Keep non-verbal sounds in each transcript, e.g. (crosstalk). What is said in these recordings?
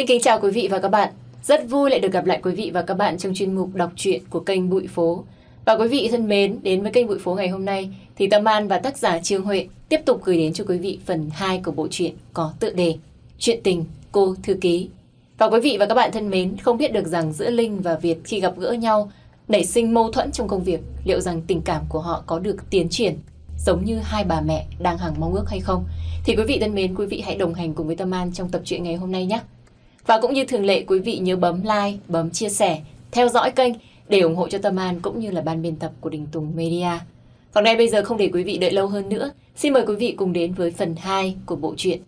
Xin kính chào quý vị và các bạn. Rất vui lại được gặp lại quý vị và các bạn trong chuyên mục đọc truyện của kênh Bụi Phố. Và quý vị thân mến, đến với kênh Bụi Phố ngày hôm nay thì Tâm An và tác giả Trương Huệ tiếp tục gửi đến cho quý vị phần 2 của bộ truyện có tựa đề Chuyện tình cô thư ký. Và quý vị và các bạn thân mến, không biết được rằng giữa Linh và Việt khi gặp gỡ nhau nảy sinh mâu thuẫn trong công việc, liệu rằng tình cảm của họ có được tiến triển giống như hai bà mẹ đang hàng mong ước hay không? Thì quý vị thân mến, quý vị hãy đồng hành cùng với Tâm An trong tập truyện ngày hôm nay nhé. Và cũng như thường lệ, quý vị nhớ bấm like, bấm chia sẻ, theo dõi kênh để ủng hộ cho Tâm An cũng như là ban biên tập của Đình Tùng Media. Còn ngay bây giờ không để quý vị đợi lâu hơn nữa, xin mời quý vị cùng đến với phần 2 của bộ truyện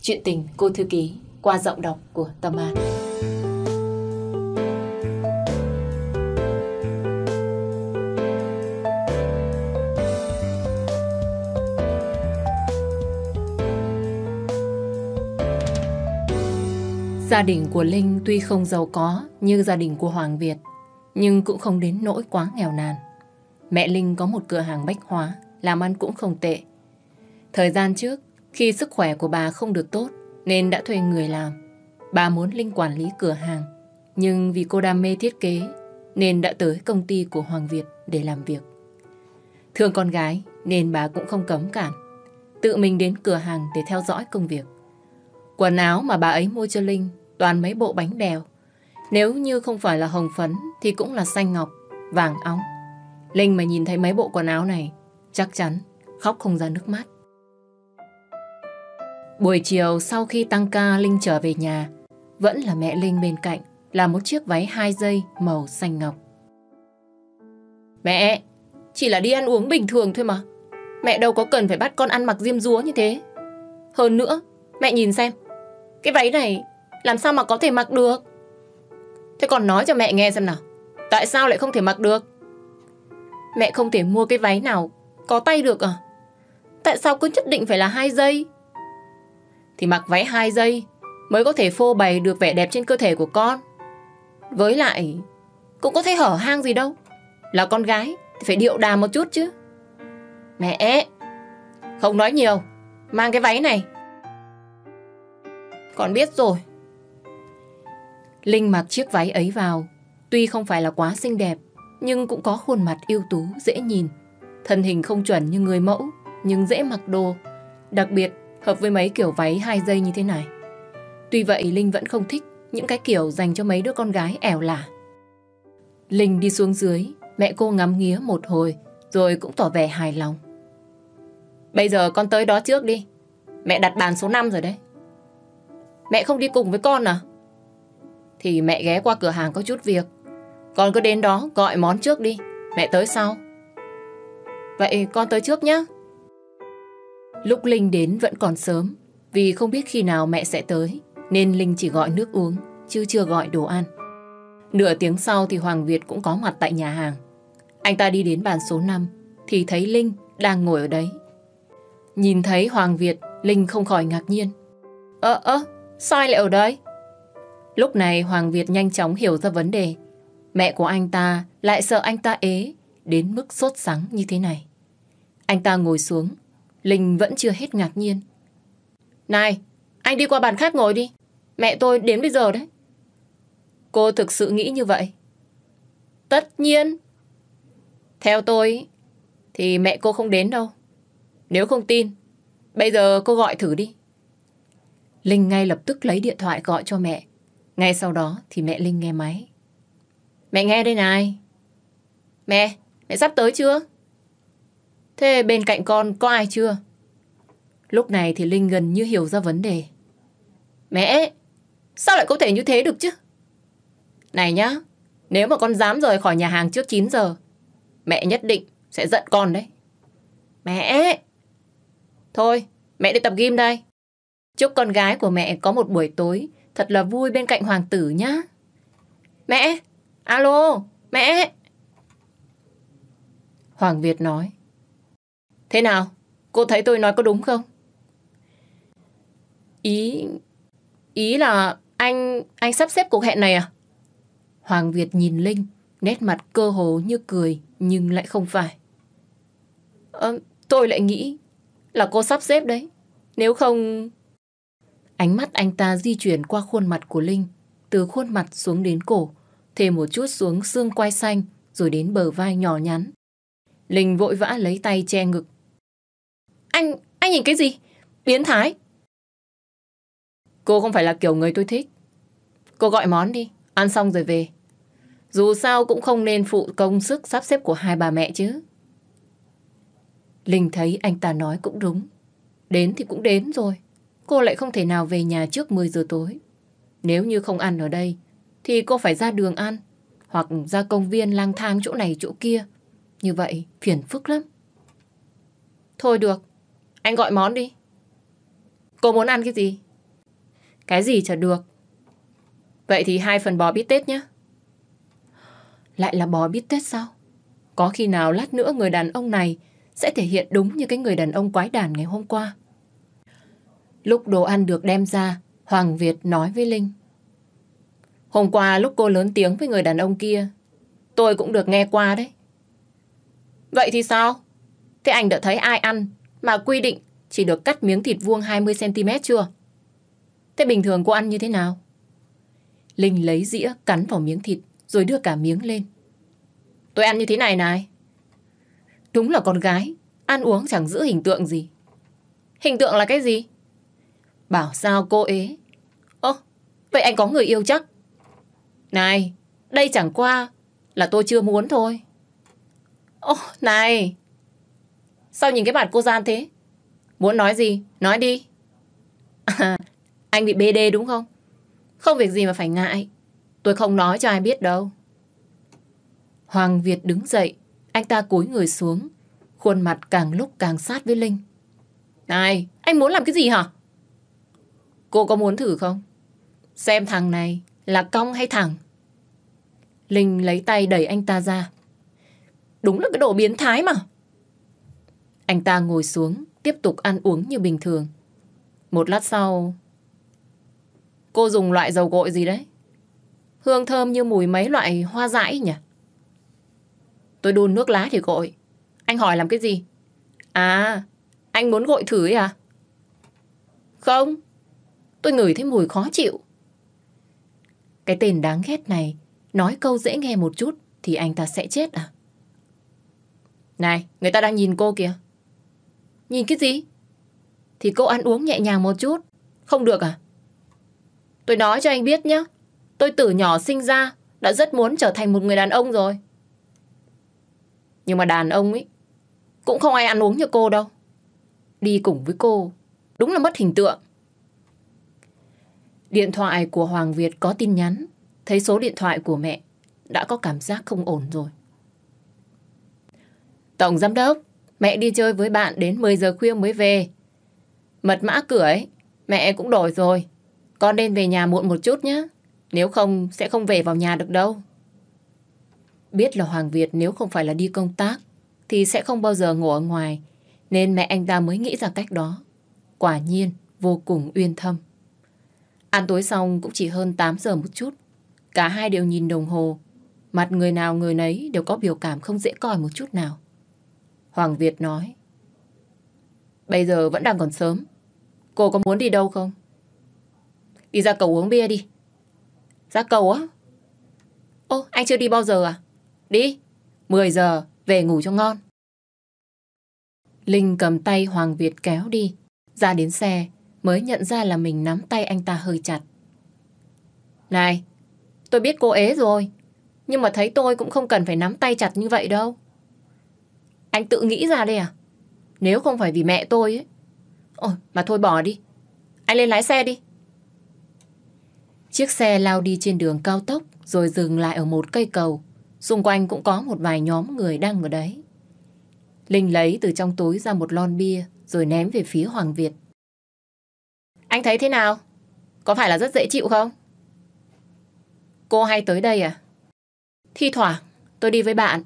Chuyện tình cô thư ký qua giọng đọc của Tâm An. Gia đình của Linh tuy không giàu có như gia đình của Hoàng Việt, nhưng cũng không đến nỗi quá nghèo nàn. Mẹ Linh có một cửa hàng bách hóa, làm ăn cũng không tệ. Thời gian trước, khi sức khỏe của bà không được tốt nên đã thuê người làm. Bà muốn Linh quản lý cửa hàng, nhưng vì cô đam mê thiết kế nên đã tới công ty của Hoàng Việt để làm việc. Thương con gái nên bà cũng không cấm cản. Tự mình đến cửa hàng để theo dõi công việc. Quần áo mà bà ấy mua cho Linh toàn mấy bộ bánh bèo. Nếu như không phải là hồng phấn thì cũng là xanh ngọc, vàng óng. Linh mà nhìn thấy mấy bộ quần áo này chắc chắn khóc không ra nước mắt. Buổi chiều sau khi tăng ca Linh trở về nhà vẫn là mẹ Linh bên cạnh là một chiếc váy hai dây màu xanh ngọc. Mẹ, chỉ là đi ăn uống bình thường thôi mà. Mẹ đâu có cần phải bắt con ăn mặc diêm dúa như thế. Hơn nữa, mẹ nhìn xem, cái váy này làm sao mà có thể mặc được? Thế còn nói cho mẹ nghe xem nào. Tại sao lại không thể mặc được? Mẹ không thể mua cái váy nào có tay được à? Tại sao cứ nhất định phải là hai giây? Thì mặc váy hai giây mới có thể phô bày được vẻ đẹp trên cơ thể của con. Với lại, cũng có thấy hở hang gì đâu. Là con gái thì phải điệu đà một chút chứ. Mẹ, không nói nhiều, mang cái váy này con biết rồi. Linh mặc chiếc váy ấy vào. Tuy không phải là quá xinh đẹp, nhưng cũng có khuôn mặt ưu tú, dễ nhìn. Thân hình không chuẩn như người mẫu, nhưng dễ mặc đồ. Đặc biệt, hợp với mấy kiểu váy hai dây như thế này. Tuy vậy, Linh vẫn không thích những cái kiểu dành cho mấy đứa con gái ẻo lả. Linh đi xuống dưới, mẹ cô ngắm nghía một hồi, rồi cũng tỏ vẻ hài lòng. Bây giờ con tới đó trước đi. Mẹ đặt bàn số 5 rồi đấy. Mẹ không đi cùng với con à? Thì mẹ ghé qua cửa hàng có chút việc. Con cứ đến đó gọi món trước đi. Mẹ tới sau. Vậy con tới trước nhé. Lúc Linh đến vẫn còn sớm. Vì không biết khi nào mẹ sẽ tới. Nên Linh chỉ gọi nước uống. Chứ chưa gọi đồ ăn. Nửa tiếng sau thì Hoàng Việt cũng có mặt tại nhà hàng. Anh ta đi đến bàn số 5 thì thấy Linh đang ngồi ở đấy. Nhìn thấy Hoàng Việt, Linh không khỏi ngạc nhiên. Ơ ơ, Sai lại ở đây? Lúc này Hoàng Việt nhanh chóng hiểu ra vấn đề. Mẹ của anh ta lại sợ anh ta ế đến mức sốt sắng như thế này. Anh ta ngồi xuống, Linh vẫn chưa hết ngạc nhiên. Này, anh đi qua bàn khác ngồi đi. Mẹ tôi đến bây giờ đấy. Cô thực sự nghĩ như vậy? Tất nhiên. Theo tôi thì mẹ cô không đến đâu. Nếu không tin, bây giờ cô gọi thử đi. Linh ngay lập tức lấy điện thoại gọi cho mẹ. Ngay sau đó thì mẹ Linh nghe máy. Mẹ nghe đây này. Mẹ, mẹ sắp tới chưa? Thế bên cạnh con có ai chưa? Lúc này thì Linh gần như hiểu ra vấn đề. Mẹ, sao lại có thể như thế được chứ? Này nhá, nếu mà con dám rời khỏi nhà hàng trước 9 giờ, mẹ nhất định sẽ giận con đấy. Mẹ! Thôi, mẹ đi tập gym đây. Chúc con gái của mẹ có một buổi tối thật là vui bên cạnh hoàng tử nhá. Mẹ! Alo! Mẹ! Hoàng Việt nói. Thế nào? Cô thấy tôi nói có đúng không? Ý... Ý là anh... Anh sắp xếp cuộc hẹn này à? Hoàng Việt nhìn Linh, nét mặt cơ hồ như cười nhưng lại không phải. à, tôi lại nghĩ là cô sắp xếp đấy. Nếu không Ánh mắt anh ta di chuyển qua khuôn mặt của Linh, từ khuôn mặt xuống đến cổ, thêm một chút xuống xương quai xanh, rồi đến bờ vai nhỏ nhắn. Linh vội vã lấy tay che ngực. Anh, anh nhìn cái gì? Biến thái! Cô không phải là kiểu người tôi thích. Cô gọi món đi, ăn xong rồi về. Dù sao cũng không nên phụ công sức sắp xếp của hai bà mẹ chứ. Linh thấy anh ta nói cũng đúng. Đến thì cũng đến rồi cô lại không thể nào về nhà trước 10 giờ tối. Nếu như không ăn ở đây, thì cô phải ra đường ăn, hoặc ra công viên lang thang chỗ này chỗ kia. Như vậy phiền phức lắm. Thôi được, anh gọi món đi. Cô muốn ăn cái gì? Cái gì chả được. Vậy thì hai phần bò bít tết nhé. Lại là bò bít tết sao? Có khi nào lát nữa người đàn ông này sẽ thể hiện đúng như cái người đàn ông quái đản ngày hôm qua. Lúc đồ ăn được đem ra, Hoàng Việt nói với Linh. Hôm qua lúc cô lớn tiếng với người đàn ông kia, tôi cũng được nghe qua đấy. Vậy thì sao? Thế anh đã thấy ai ăn mà quy định chỉ được cắt miếng thịt vuông 20cm chưa? Thế bình thường cô ăn như thế nào? Linh lấy dĩa cắn vào miếng thịt rồi đưa cả miếng lên. Tôi ăn như thế này này. Đúng là con gái, ăn uống chẳng giữ hình tượng gì. Hình tượng là cái gì? Bảo sao cô ấy? Ơ, vậy anh có người yêu chắc? Này, đây chẳng qua là tôi chưa muốn thôi. Ồ, này! Sao nhìn cái mặt cô gian thế? Muốn nói gì? Nói đi. À, (laughs) anh bị bê đê đúng không? Không việc gì mà phải ngại. Tôi không nói cho ai biết đâu. Hoàng Việt đứng dậy, anh ta cúi người xuống. Khuôn mặt càng lúc càng sát với Linh. Này, anh muốn làm cái gì hả? Cô có muốn thử không? Xem thằng này là cong hay thẳng? Linh lấy tay đẩy anh ta ra. Đúng là cái độ biến thái mà. Anh ta ngồi xuống, tiếp tục ăn uống như bình thường. Một lát sau... Cô dùng loại dầu gội gì đấy? Hương thơm như mùi mấy loại hoa dãi nhỉ? Tôi đun nước lá thì gội. Anh hỏi làm cái gì? À, anh muốn gội thử ấy à? Không, Tôi ngửi thấy mùi khó chịu. Cái tên đáng ghét này, nói câu dễ nghe một chút thì anh ta sẽ chết à? Này, người ta đang nhìn cô kìa. Nhìn cái gì? Thì cô ăn uống nhẹ nhàng một chút. Không được à? Tôi nói cho anh biết nhé. Tôi từ nhỏ sinh ra đã rất muốn trở thành một người đàn ông rồi. Nhưng mà đàn ông ấy cũng không ai ăn uống như cô đâu. Đi cùng với cô đúng là mất hình tượng. Điện thoại của Hoàng Việt có tin nhắn. Thấy số điện thoại của mẹ, đã có cảm giác không ổn rồi. Tổng giám đốc, mẹ đi chơi với bạn đến 10 giờ khuya mới về. Mật mã cửa ấy, mẹ cũng đổi rồi. Con nên về nhà muộn một chút nhé. Nếu không, sẽ không về vào nhà được đâu. Biết là Hoàng Việt nếu không phải là đi công tác, thì sẽ không bao giờ ngủ ở ngoài, nên mẹ anh ta mới nghĩ ra cách đó. Quả nhiên, vô cùng uyên thâm. Ăn tối xong cũng chỉ hơn 8 giờ một chút. Cả hai đều nhìn đồng hồ. Mặt người nào người nấy đều có biểu cảm không dễ coi một chút nào. Hoàng Việt nói. Bây giờ vẫn đang còn sớm. Cô có muốn đi đâu không? Đi ra cầu uống bia đi. Ra cầu á? Ô, anh chưa đi bao giờ à? Đi. 10 giờ, về ngủ cho ngon. Linh cầm tay Hoàng Việt kéo đi. Ra đến xe, mới nhận ra là mình nắm tay anh ta hơi chặt. Này, tôi biết cô ế rồi, nhưng mà thấy tôi cũng không cần phải nắm tay chặt như vậy đâu. Anh tự nghĩ ra đây à? Nếu không phải vì mẹ tôi ấy. Ôi, mà thôi bỏ đi. Anh lên lái xe đi. Chiếc xe lao đi trên đường cao tốc rồi dừng lại ở một cây cầu. Xung quanh cũng có một vài nhóm người đang ở đấy. Linh lấy từ trong túi ra một lon bia rồi ném về phía Hoàng Việt. Anh thấy thế nào? Có phải là rất dễ chịu không? Cô hay tới đây à? Thi thoảng, tôi đi với bạn.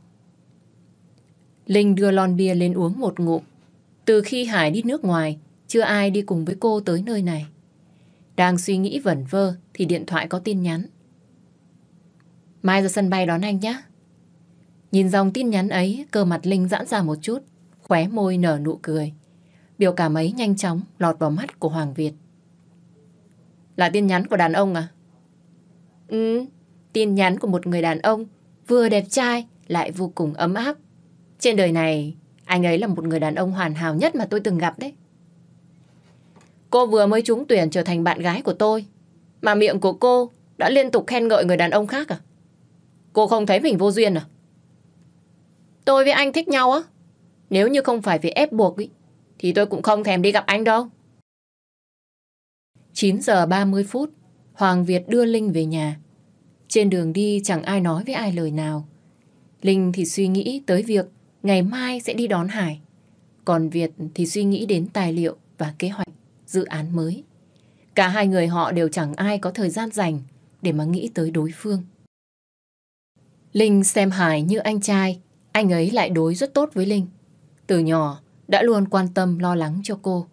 Linh đưa lon bia lên uống một ngụm. Từ khi Hải đi nước ngoài, chưa ai đi cùng với cô tới nơi này. Đang suy nghĩ vẩn vơ thì điện thoại có tin nhắn. Mai ra sân bay đón anh nhé. Nhìn dòng tin nhắn ấy, cơ mặt Linh giãn ra một chút, khóe môi nở nụ cười. Biểu cảm ấy nhanh chóng lọt vào mắt của Hoàng Việt. Là tin nhắn của đàn ông à? Ừ, tin nhắn của một người đàn ông vừa đẹp trai lại vô cùng ấm áp. Trên đời này, anh ấy là một người đàn ông hoàn hảo nhất mà tôi từng gặp đấy. Cô vừa mới trúng tuyển trở thành bạn gái của tôi, mà miệng của cô đã liên tục khen ngợi người đàn ông khác à? Cô không thấy mình vô duyên à? Tôi với anh thích nhau á. Nếu như không phải vì ép buộc ý, thì tôi cũng không thèm đi gặp anh đâu. 9 giờ 30 phút, Hoàng Việt đưa Linh về nhà. Trên đường đi chẳng ai nói với ai lời nào. Linh thì suy nghĩ tới việc ngày mai sẽ đi đón Hải. Còn Việt thì suy nghĩ đến tài liệu và kế hoạch dự án mới. Cả hai người họ đều chẳng ai có thời gian dành để mà nghĩ tới đối phương. Linh xem Hải như anh trai, anh ấy lại đối rất tốt với Linh. Từ nhỏ, đã luôn quan tâm lo lắng cho cô.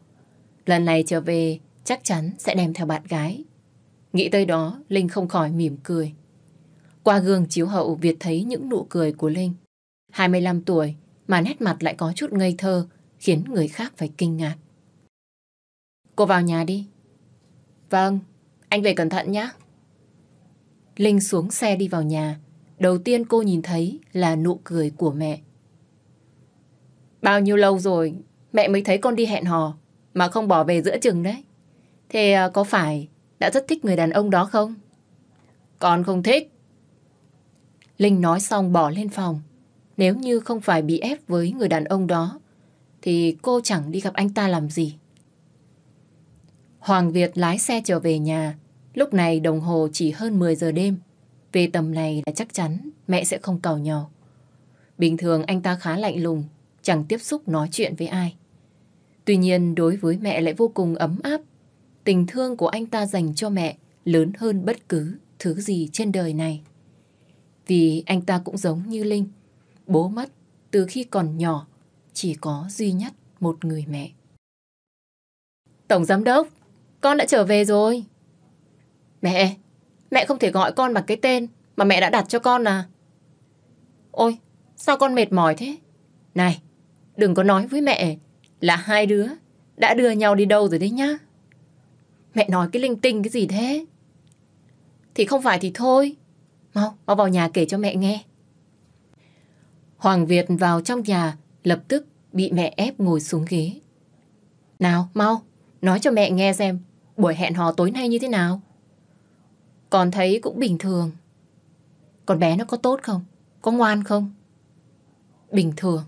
Lần này trở về, chắc chắn sẽ đem theo bạn gái. Nghĩ tới đó, Linh không khỏi mỉm cười. Qua gương chiếu hậu Việt thấy những nụ cười của Linh. 25 tuổi mà nét mặt lại có chút ngây thơ khiến người khác phải kinh ngạc. Cô vào nhà đi. Vâng, anh về cẩn thận nhé. Linh xuống xe đi vào nhà. Đầu tiên cô nhìn thấy là nụ cười của mẹ. Bao nhiêu lâu rồi mẹ mới thấy con đi hẹn hò mà không bỏ về giữa chừng đấy. Thế à, có phải đã rất thích người đàn ông đó không? Con không thích. Linh nói xong bỏ lên phòng. Nếu như không phải bị ép với người đàn ông đó, thì cô chẳng đi gặp anh ta làm gì. Hoàng Việt lái xe trở về nhà. Lúc này đồng hồ chỉ hơn 10 giờ đêm. Về tầm này là chắc chắn mẹ sẽ không cầu nhỏ. Bình thường anh ta khá lạnh lùng, chẳng tiếp xúc nói chuyện với ai. Tuy nhiên đối với mẹ lại vô cùng ấm áp tình thương của anh ta dành cho mẹ lớn hơn bất cứ thứ gì trên đời này. Vì anh ta cũng giống như Linh, bố mất từ khi còn nhỏ, chỉ có duy nhất một người mẹ. Tổng giám đốc, con đã trở về rồi. Mẹ, mẹ không thể gọi con bằng cái tên mà mẹ đã đặt cho con à. Ôi, sao con mệt mỏi thế? Này, đừng có nói với mẹ là hai đứa đã đưa nhau đi đâu rồi đấy nhá. Mẹ nói cái linh tinh cái gì thế? Thì không phải thì thôi. Mau, mau vào nhà kể cho mẹ nghe. Hoàng Việt vào trong nhà, lập tức bị mẹ ép ngồi xuống ghế. Nào, mau, nói cho mẹ nghe xem buổi hẹn hò tối nay như thế nào. Con thấy cũng bình thường. Con bé nó có tốt không? Có ngoan không? Bình thường.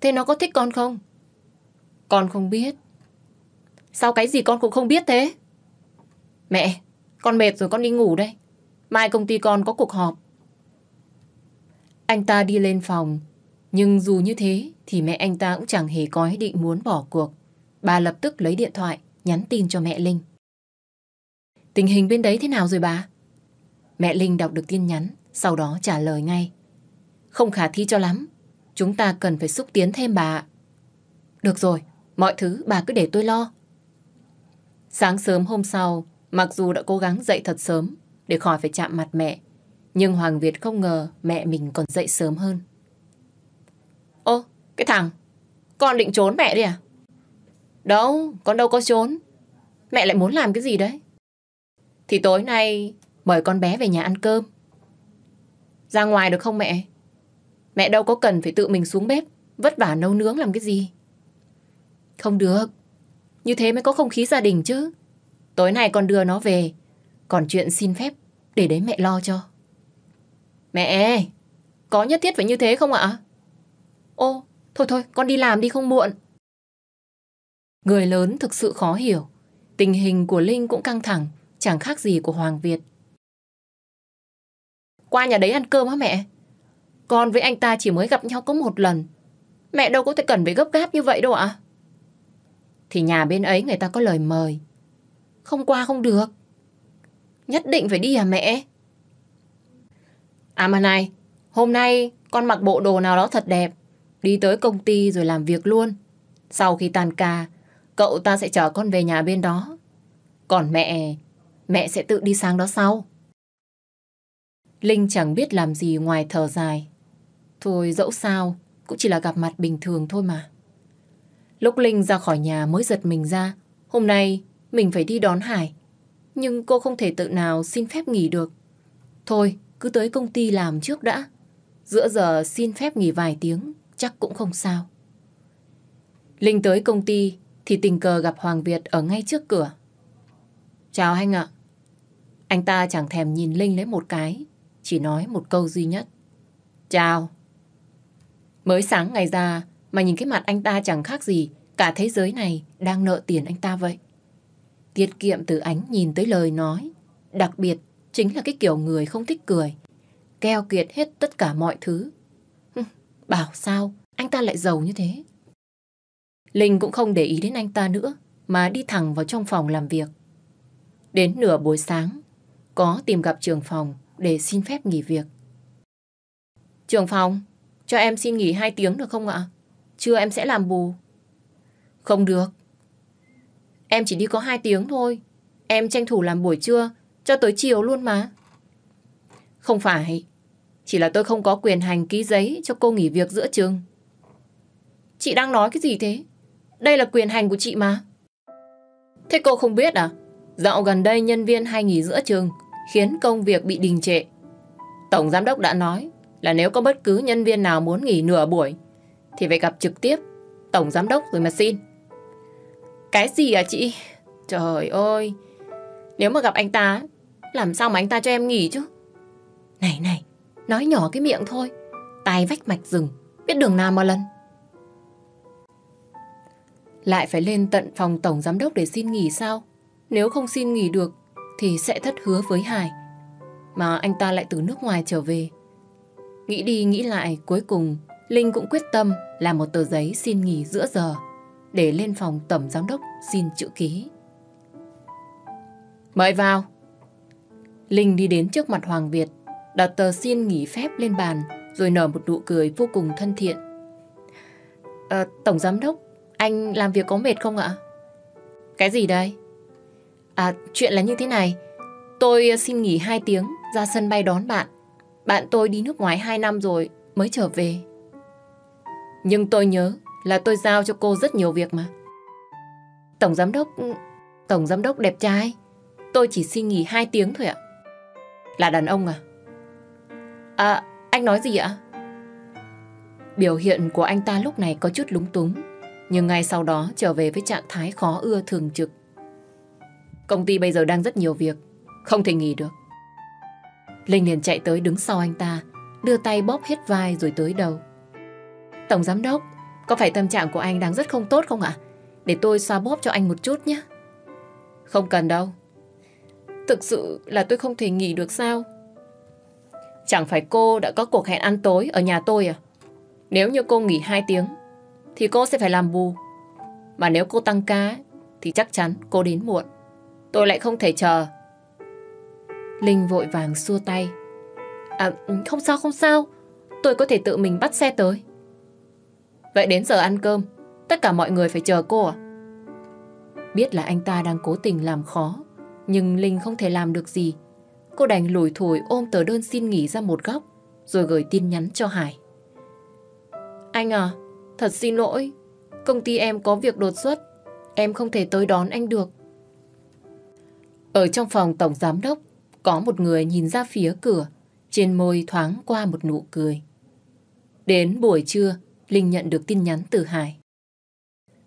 Thế nó có thích con không? Con không biết. Sao cái gì con cũng không biết thế? Mẹ, con mệt rồi con đi ngủ đây. Mai công ty con có cuộc họp. Anh ta đi lên phòng. Nhưng dù như thế thì mẹ anh ta cũng chẳng hề có ý định muốn bỏ cuộc. Bà lập tức lấy điện thoại, nhắn tin cho mẹ Linh. Tình hình bên đấy thế nào rồi bà? Mẹ Linh đọc được tin nhắn, sau đó trả lời ngay. Không khả thi cho lắm. Chúng ta cần phải xúc tiến thêm bà Được rồi, mọi thứ bà cứ để tôi lo. Sáng sớm hôm sau, mặc dù đã cố gắng dậy thật sớm để khỏi phải chạm mặt mẹ, nhưng Hoàng Việt không ngờ mẹ mình còn dậy sớm hơn. Ô, cái thằng, con định trốn mẹ đi à? Đâu, con đâu có trốn. Mẹ lại muốn làm cái gì đấy? Thì tối nay mời con bé về nhà ăn cơm. Ra ngoài được không mẹ? Mẹ đâu có cần phải tự mình xuống bếp, vất vả nấu nướng làm cái gì. Không được, như thế mới có không khí gia đình chứ. Tối nay con đưa nó về. Còn chuyện xin phép, để đấy mẹ lo cho. Mẹ, có nhất thiết phải như thế không ạ? Ô, thôi thôi, con đi làm đi không muộn. Người lớn thực sự khó hiểu. Tình hình của Linh cũng căng thẳng, chẳng khác gì của Hoàng Việt. Qua nhà đấy ăn cơm hả mẹ? Con với anh ta chỉ mới gặp nhau có một lần. Mẹ đâu có thể cần phải gấp gáp như vậy đâu ạ. À? thì nhà bên ấy người ta có lời mời. Không qua không được. Nhất định phải đi à mẹ? À mà này, hôm nay con mặc bộ đồ nào đó thật đẹp. Đi tới công ty rồi làm việc luôn. Sau khi tan ca, cậu ta sẽ chở con về nhà bên đó. Còn mẹ, mẹ sẽ tự đi sang đó sau. Linh chẳng biết làm gì ngoài thở dài. Thôi dẫu sao, cũng chỉ là gặp mặt bình thường thôi mà. Lúc Linh ra khỏi nhà mới giật mình ra, hôm nay mình phải đi đón Hải. Nhưng cô không thể tự nào xin phép nghỉ được. Thôi, cứ tới công ty làm trước đã. Giữa giờ xin phép nghỉ vài tiếng, chắc cũng không sao. Linh tới công ty thì tình cờ gặp Hoàng Việt ở ngay trước cửa. Chào anh ạ. Anh ta chẳng thèm nhìn Linh lấy một cái, chỉ nói một câu duy nhất. Chào. Mới sáng ngày ra, mà nhìn cái mặt anh ta chẳng khác gì Cả thế giới này đang nợ tiền anh ta vậy Tiết kiệm từ ánh nhìn tới lời nói Đặc biệt chính là cái kiểu người không thích cười Keo kiệt hết tất cả mọi thứ Bảo sao anh ta lại giàu như thế Linh cũng không để ý đến anh ta nữa Mà đi thẳng vào trong phòng làm việc Đến nửa buổi sáng Có tìm gặp trường phòng Để xin phép nghỉ việc Trường phòng Cho em xin nghỉ 2 tiếng được không ạ chưa em sẽ làm bù. Không được. Em chỉ đi có 2 tiếng thôi. Em tranh thủ làm buổi trưa cho tới chiều luôn mà. Không phải. Chỉ là tôi không có quyền hành ký giấy cho cô nghỉ việc giữa trường Chị đang nói cái gì thế? Đây là quyền hành của chị mà. Thế cô không biết à? Dạo gần đây nhân viên hay nghỉ giữa trường khiến công việc bị đình trệ. Tổng giám đốc đã nói là nếu có bất cứ nhân viên nào muốn nghỉ nửa buổi thì phải gặp trực tiếp tổng giám đốc rồi mà xin. Cái gì à chị? Trời ơi, nếu mà gặp anh ta, làm sao mà anh ta cho em nghỉ chứ? Này này, nói nhỏ cái miệng thôi, tai vách mạch rừng, biết đường nào mà lần. Lại phải lên tận phòng tổng giám đốc để xin nghỉ sao? Nếu không xin nghỉ được thì sẽ thất hứa với Hải. Mà anh ta lại từ nước ngoài trở về. Nghĩ đi nghĩ lại cuối cùng Linh cũng quyết tâm làm một tờ giấy xin nghỉ giữa giờ để lên phòng tổng giám đốc xin chữ ký. Mời vào. Linh đi đến trước mặt Hoàng Việt, đặt tờ xin nghỉ phép lên bàn rồi nở một nụ cười vô cùng thân thiện. À, tổng giám đốc, anh làm việc có mệt không ạ? Cái gì đây? À, chuyện là như thế này. Tôi xin nghỉ 2 tiếng ra sân bay đón bạn. Bạn tôi đi nước ngoài 2 năm rồi mới trở về. Nhưng tôi nhớ là tôi giao cho cô rất nhiều việc mà. Tổng giám đốc... Tổng giám đốc đẹp trai. Tôi chỉ xin nghỉ 2 tiếng thôi ạ. Là đàn ông à? À, anh nói gì ạ? Biểu hiện của anh ta lúc này có chút lúng túng, nhưng ngay sau đó trở về với trạng thái khó ưa thường trực. Công ty bây giờ đang rất nhiều việc, không thể nghỉ được. Linh liền chạy tới đứng sau anh ta, đưa tay bóp hết vai rồi tới đầu. Tổng Giám Đốc, có phải tâm trạng của anh đang rất không tốt không ạ? Để tôi xoa bóp cho anh một chút nhé. Không cần đâu. Thực sự là tôi không thể nghỉ được sao? Chẳng phải cô đã có cuộc hẹn ăn tối ở nhà tôi à? Nếu như cô nghỉ 2 tiếng, thì cô sẽ phải làm bù. Mà nếu cô tăng ca, thì chắc chắn cô đến muộn. Tôi lại không thể chờ. Linh vội vàng xua tay. À, không sao, không sao. Tôi có thể tự mình bắt xe tới. Vậy đến giờ ăn cơm, tất cả mọi người phải chờ cô à? Biết là anh ta đang cố tình làm khó, nhưng Linh không thể làm được gì. Cô đành lủi thổi ôm tờ đơn xin nghỉ ra một góc, rồi gửi tin nhắn cho Hải. Anh à, thật xin lỗi, công ty em có việc đột xuất, em không thể tới đón anh được. Ở trong phòng tổng giám đốc, có một người nhìn ra phía cửa, trên môi thoáng qua một nụ cười. Đến buổi trưa, Linh nhận được tin nhắn từ Hải.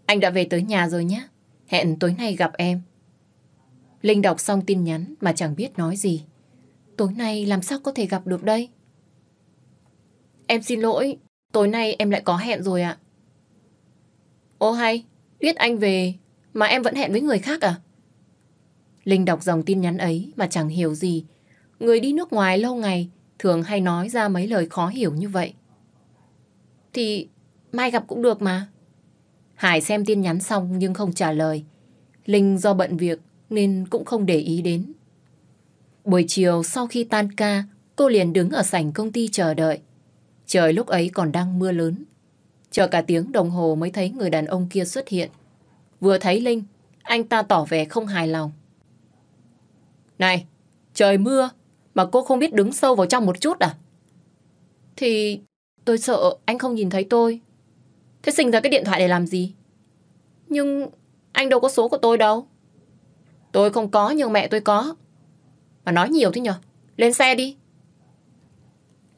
Anh đã về tới nhà rồi nhé. Hẹn tối nay gặp em. Linh đọc xong tin nhắn mà chẳng biết nói gì. Tối nay làm sao có thể gặp được đây? Em xin lỗi, tối nay em lại có hẹn rồi ạ. Ô hay, biết anh về mà em vẫn hẹn với người khác à? Linh đọc dòng tin nhắn ấy mà chẳng hiểu gì. Người đi nước ngoài lâu ngày thường hay nói ra mấy lời khó hiểu như vậy. Thì Mai gặp cũng được mà. Hải xem tin nhắn xong nhưng không trả lời. Linh do bận việc nên cũng không để ý đến. Buổi chiều sau khi tan ca, cô liền đứng ở sảnh công ty chờ đợi. Trời lúc ấy còn đang mưa lớn. Chờ cả tiếng đồng hồ mới thấy người đàn ông kia xuất hiện. Vừa thấy Linh, anh ta tỏ vẻ không hài lòng. Này, trời mưa mà cô không biết đứng sâu vào trong một chút à? Thì tôi sợ anh không nhìn thấy tôi. Thế sinh ra cái điện thoại để làm gì? Nhưng anh đâu có số của tôi đâu. Tôi không có nhưng mẹ tôi có. Mà nói nhiều thế nhở? Lên xe đi.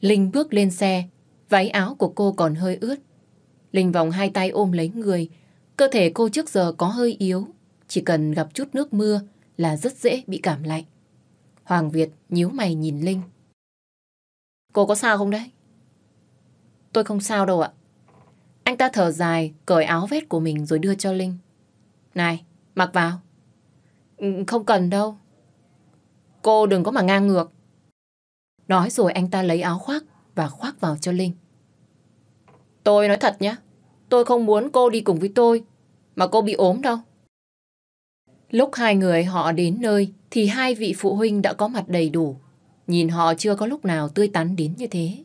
Linh bước lên xe, váy áo của cô còn hơi ướt. Linh vòng hai tay ôm lấy người. Cơ thể cô trước giờ có hơi yếu, chỉ cần gặp chút nước mưa là rất dễ bị cảm lạnh. Hoàng Việt nhíu mày nhìn Linh. Cô có sao không đấy? Tôi không sao đâu ạ. Anh ta thở dài, cởi áo vest của mình rồi đưa cho Linh. Này, mặc vào. Ừ, không cần đâu. Cô đừng có mà ngang ngược. Nói rồi anh ta lấy áo khoác và khoác vào cho Linh. Tôi nói thật nhé, tôi không muốn cô đi cùng với tôi, mà cô bị ốm đâu. Lúc hai người họ đến nơi thì hai vị phụ huynh đã có mặt đầy đủ. Nhìn họ chưa có lúc nào tươi tắn đến như thế.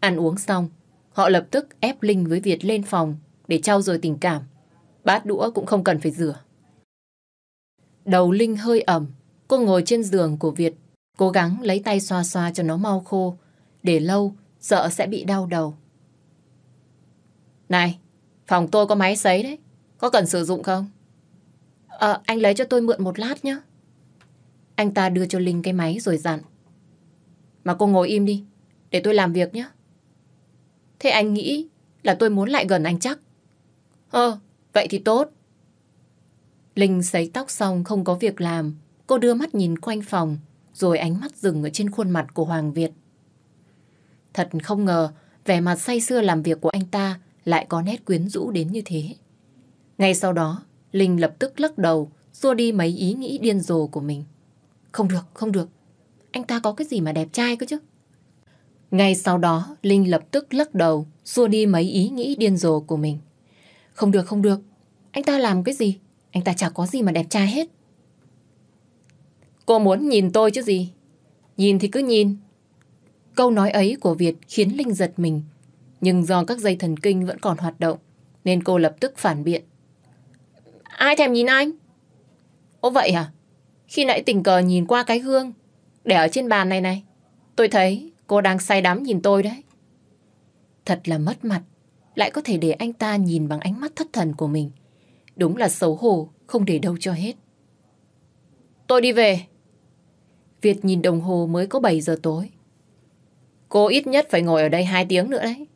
Ăn uống xong, Họ lập tức ép Linh với Việt lên phòng để trao dồi tình cảm. Bát đũa cũng không cần phải rửa. Đầu Linh hơi ẩm, cô ngồi trên giường của Việt, cố gắng lấy tay xoa xoa cho nó mau khô. Để lâu, sợ sẽ bị đau đầu. Này, phòng tôi có máy sấy đấy, có cần sử dụng không? Ờ, anh lấy cho tôi mượn một lát nhé. Anh ta đưa cho Linh cái máy rồi dặn. Mà cô ngồi im đi, để tôi làm việc nhé. Thế anh nghĩ là tôi muốn lại gần anh chắc. Ờ, vậy thì tốt. Linh sấy tóc xong không có việc làm. Cô đưa mắt nhìn quanh phòng, rồi ánh mắt dừng ở trên khuôn mặt của Hoàng Việt. Thật không ngờ, vẻ mặt say xưa làm việc của anh ta lại có nét quyến rũ đến như thế. Ngay sau đó, Linh lập tức lắc đầu, xua đi mấy ý nghĩ điên rồ của mình. Không được, không được. Anh ta có cái gì mà đẹp trai cơ chứ? Ngay sau đó, Linh lập tức lắc đầu, xua đi mấy ý nghĩ điên rồ của mình. Không được, không được. Anh ta làm cái gì? Anh ta chả có gì mà đẹp trai hết. Cô muốn nhìn tôi chứ gì? Nhìn thì cứ nhìn. Câu nói ấy của Việt khiến Linh giật mình. Nhưng do các dây thần kinh vẫn còn hoạt động, nên cô lập tức phản biện. Ai thèm nhìn anh? Ồ vậy à? Khi nãy tình cờ nhìn qua cái gương, để ở trên bàn này này, tôi thấy Cô đang say đắm nhìn tôi đấy. Thật là mất mặt, lại có thể để anh ta nhìn bằng ánh mắt thất thần của mình. Đúng là xấu hổ, không để đâu cho hết. Tôi đi về. Việt nhìn đồng hồ mới có 7 giờ tối. Cô ít nhất phải ngồi ở đây 2 tiếng nữa đấy.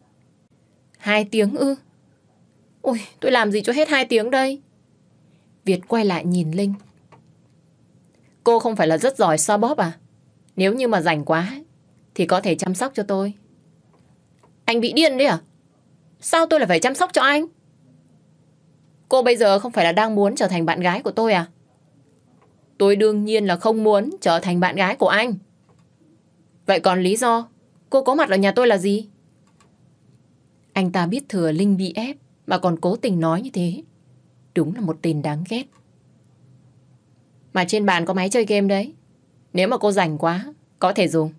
2 tiếng ư? Ôi, tôi làm gì cho hết 2 tiếng đây? Việt quay lại nhìn Linh. Cô không phải là rất giỏi so bóp à? Nếu như mà rảnh quá, thì có thể chăm sóc cho tôi. Anh bị điên đấy à? Sao tôi lại phải chăm sóc cho anh? Cô bây giờ không phải là đang muốn trở thành bạn gái của tôi à? Tôi đương nhiên là không muốn trở thành bạn gái của anh. Vậy còn lý do cô có mặt ở nhà tôi là gì? Anh ta biết thừa Linh bị ép mà còn cố tình nói như thế. Đúng là một tên đáng ghét. Mà trên bàn có máy chơi game đấy. Nếu mà cô rảnh quá, có thể dùng.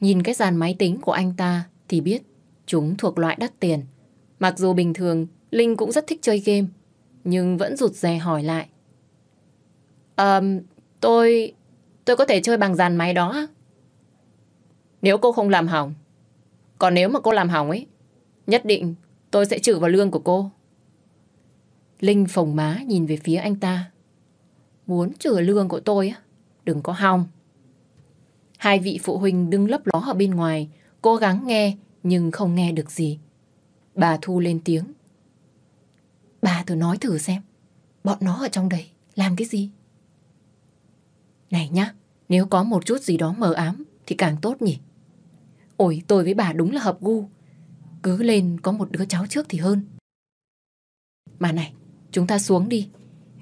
Nhìn cái dàn máy tính của anh ta thì biết chúng thuộc loại đắt tiền. Mặc dù bình thường Linh cũng rất thích chơi game, nhưng vẫn rụt rè hỏi lại. Um, tôi... tôi có thể chơi bằng dàn máy đó Nếu cô không làm hỏng. Còn nếu mà cô làm hỏng ấy, nhất định tôi sẽ trừ vào lương của cô. Linh phồng má nhìn về phía anh ta. Muốn trừ lương của tôi á, đừng có hòng. Hai vị phụ huynh đứng lấp ló ở bên ngoài, cố gắng nghe nhưng không nghe được gì. Bà Thu lên tiếng. Bà thử nói thử xem, bọn nó ở trong đấy làm cái gì? Này nhá, nếu có một chút gì đó mờ ám thì càng tốt nhỉ. Ôi, tôi với bà đúng là hợp gu. Cứ lên có một đứa cháu trước thì hơn. Mà này, chúng ta xuống đi.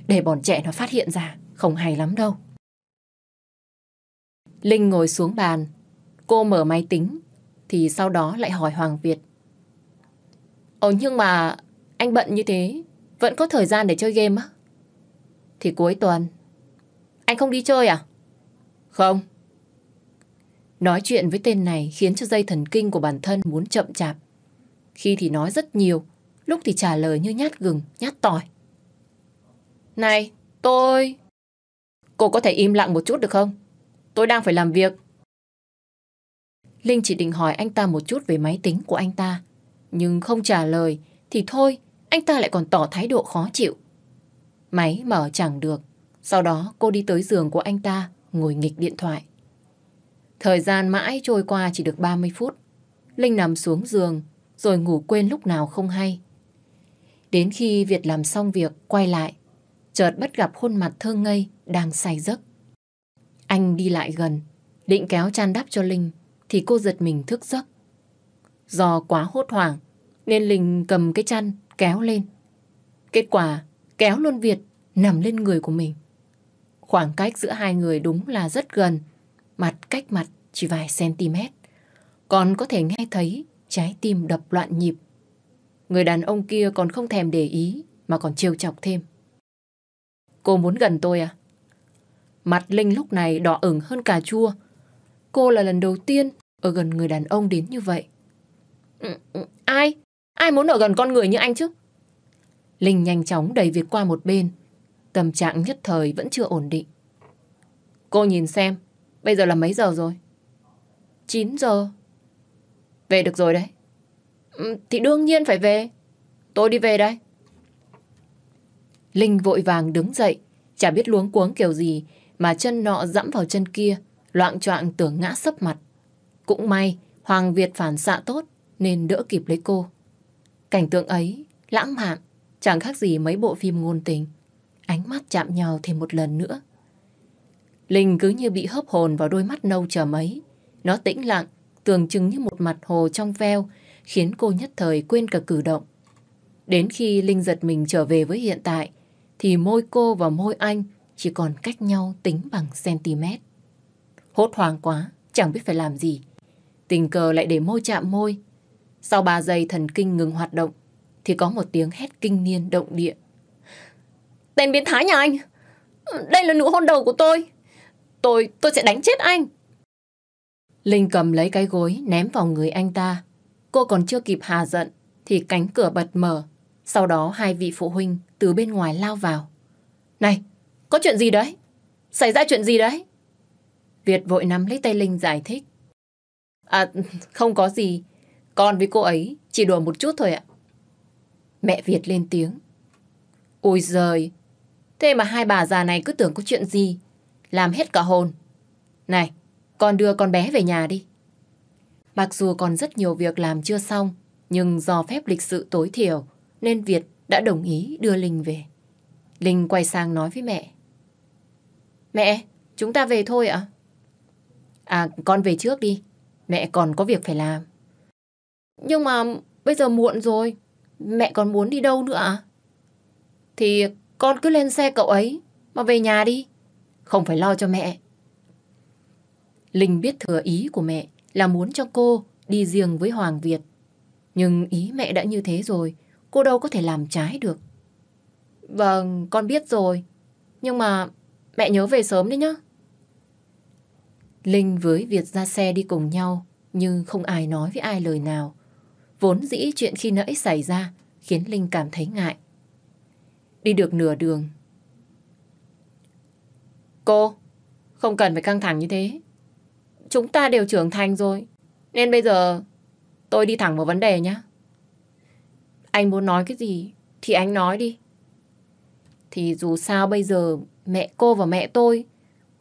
Để bọn trẻ nó phát hiện ra, không hay lắm đâu. Linh ngồi xuống bàn, cô mở máy tính, thì sau đó lại hỏi Hoàng Việt. Ồ nhưng mà anh bận như thế, vẫn có thời gian để chơi game á? Thì cuối tuần. Anh không đi chơi à? Không. Nói chuyện với tên này khiến cho dây thần kinh của bản thân muốn chậm chạp. Khi thì nói rất nhiều, lúc thì trả lời như nhát gừng, nhát tỏi. Này, tôi... Cô có thể im lặng một chút được không? Tôi đang phải làm việc. Linh chỉ định hỏi anh ta một chút về máy tính của anh ta. Nhưng không trả lời thì thôi, anh ta lại còn tỏ thái độ khó chịu. Máy mở chẳng được. Sau đó cô đi tới giường của anh ta, ngồi nghịch điện thoại. Thời gian mãi trôi qua chỉ được 30 phút. Linh nằm xuống giường, rồi ngủ quên lúc nào không hay. Đến khi Việt làm xong việc, quay lại, chợt bắt gặp khuôn mặt thơ ngây đang say giấc. Anh đi lại gần, định kéo chăn đắp cho Linh, thì cô giật mình thức giấc. Do quá hốt hoảng, nên Linh cầm cái chăn kéo lên. Kết quả, kéo luôn Việt nằm lên người của mình. Khoảng cách giữa hai người đúng là rất gần, mặt cách mặt chỉ vài cm. Còn có thể nghe thấy trái tim đập loạn nhịp. Người đàn ông kia còn không thèm để ý mà còn trêu chọc thêm. Cô muốn gần tôi à? Mặt Linh lúc này đỏ ửng hơn cà chua. Cô là lần đầu tiên ở gần người đàn ông đến như vậy. Ừ, ừ, ai? Ai muốn ở gần con người như anh chứ? Linh nhanh chóng đẩy Việt qua một bên. Tâm trạng nhất thời vẫn chưa ổn định. Cô nhìn xem, bây giờ là mấy giờ rồi? 9 giờ. Về được rồi đấy. Ừ, thì đương nhiên phải về. Tôi đi về đây. Linh vội vàng đứng dậy, chả biết luống cuống kiểu gì mà chân nọ dẫm vào chân kia, loạn choạng tưởng ngã sấp mặt. Cũng may, Hoàng Việt phản xạ tốt nên đỡ kịp lấy cô. Cảnh tượng ấy, lãng mạn, chẳng khác gì mấy bộ phim ngôn tình. Ánh mắt chạm nhau thêm một lần nữa. Linh cứ như bị hấp hồn vào đôi mắt nâu chờ mấy. Nó tĩnh lặng, tưởng chừng như một mặt hồ trong veo, khiến cô nhất thời quên cả cử động. Đến khi Linh giật mình trở về với hiện tại, thì môi cô và môi anh chỉ còn cách nhau tính bằng cm. Hốt hoảng quá, chẳng biết phải làm gì. Tình cờ lại để môi chạm môi. Sau 3 giây thần kinh ngừng hoạt động, thì có một tiếng hét kinh niên động địa. Tên biến thái nhà anh! Đây là nụ hôn đầu của tôi! Tôi, tôi sẽ đánh chết anh! Linh cầm lấy cái gối ném vào người anh ta. Cô còn chưa kịp hà giận thì cánh cửa bật mở. Sau đó hai vị phụ huynh từ bên ngoài lao vào. Này, có chuyện gì đấy? Xảy ra chuyện gì đấy? Việt vội nắm lấy tay Linh giải thích. À, không có gì. Con với cô ấy chỉ đùa một chút thôi ạ. Mẹ Việt lên tiếng. Ôi giời! Thế mà hai bà già này cứ tưởng có chuyện gì. Làm hết cả hồn. Này, con đưa con bé về nhà đi. Mặc dù còn rất nhiều việc làm chưa xong, nhưng do phép lịch sự tối thiểu, nên Việt đã đồng ý đưa Linh về. Linh quay sang nói với mẹ. Mẹ, chúng ta về thôi ạ. À? à, con về trước đi. Mẹ còn có việc phải làm. Nhưng mà bây giờ muộn rồi. Mẹ còn muốn đi đâu nữa ạ? Thì con cứ lên xe cậu ấy mà về nhà đi. Không phải lo cho mẹ. Linh biết thừa ý của mẹ là muốn cho cô đi riêng với Hoàng Việt. Nhưng ý mẹ đã như thế rồi, cô đâu có thể làm trái được. Vâng, con biết rồi. Nhưng mà Mẹ nhớ về sớm đấy nhá. Linh với Việt ra xe đi cùng nhau, nhưng không ai nói với ai lời nào. Vốn dĩ chuyện khi nãy xảy ra khiến Linh cảm thấy ngại. Đi được nửa đường. Cô, không cần phải căng thẳng như thế. Chúng ta đều trưởng thành rồi, nên bây giờ tôi đi thẳng vào vấn đề nhé. Anh muốn nói cái gì thì anh nói đi. Thì dù sao bây giờ mẹ cô và mẹ tôi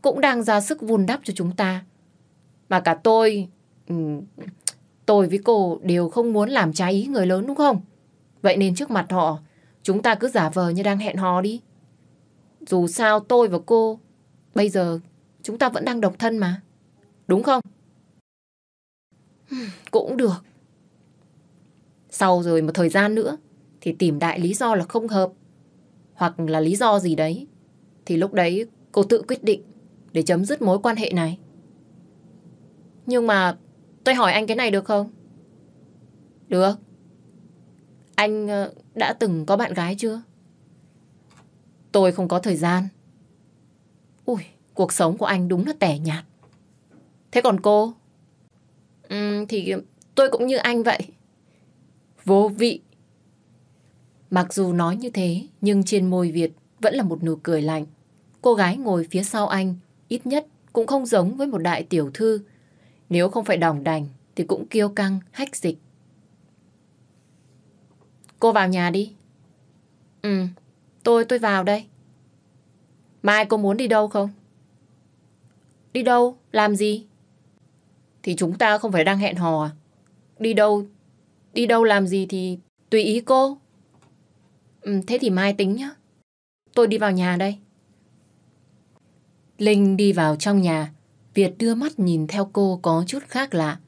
cũng đang ra sức vun đắp cho chúng ta. Mà cả tôi, ừ, tôi với cô đều không muốn làm trái ý người lớn đúng không? Vậy nên trước mặt họ, chúng ta cứ giả vờ như đang hẹn hò đi. Dù sao tôi và cô, bây giờ chúng ta vẫn đang độc thân mà. Đúng không? (sighs) Cũng được. Sau rồi một thời gian nữa thì tìm đại lý do là không hợp. Hoặc là lý do gì đấy thì lúc đấy cô tự quyết định để chấm dứt mối quan hệ này. Nhưng mà tôi hỏi anh cái này được không? Được. Anh ờ, đã từng có bạn gái chưa? Tôi không có thời gian. Ui, cuộc sống của anh đúng là tẻ nhạt. Thế còn cô? Ừ, thì tôi cũng như anh vậy. Vô vị. Mặc dù nói như thế, nhưng trên môi Việt vẫn là một nụ cười lạnh. Cô gái ngồi phía sau anh, ít nhất cũng không giống với một đại tiểu thư. Nếu không phải đồng đành, thì cũng kiêu căng, hách dịch. Cô vào nhà đi. Ừ, tôi, tôi vào đây. Mai cô muốn đi đâu không? Đi đâu? Làm gì? Thì chúng ta không phải đang hẹn hò à? Đi đâu? Đi đâu làm gì thì tùy ý cô. Ừ, thế thì mai tính nhá. Tôi đi vào nhà đây. Linh đi vào trong nhà. Việt đưa mắt nhìn theo cô có chút khác lạ.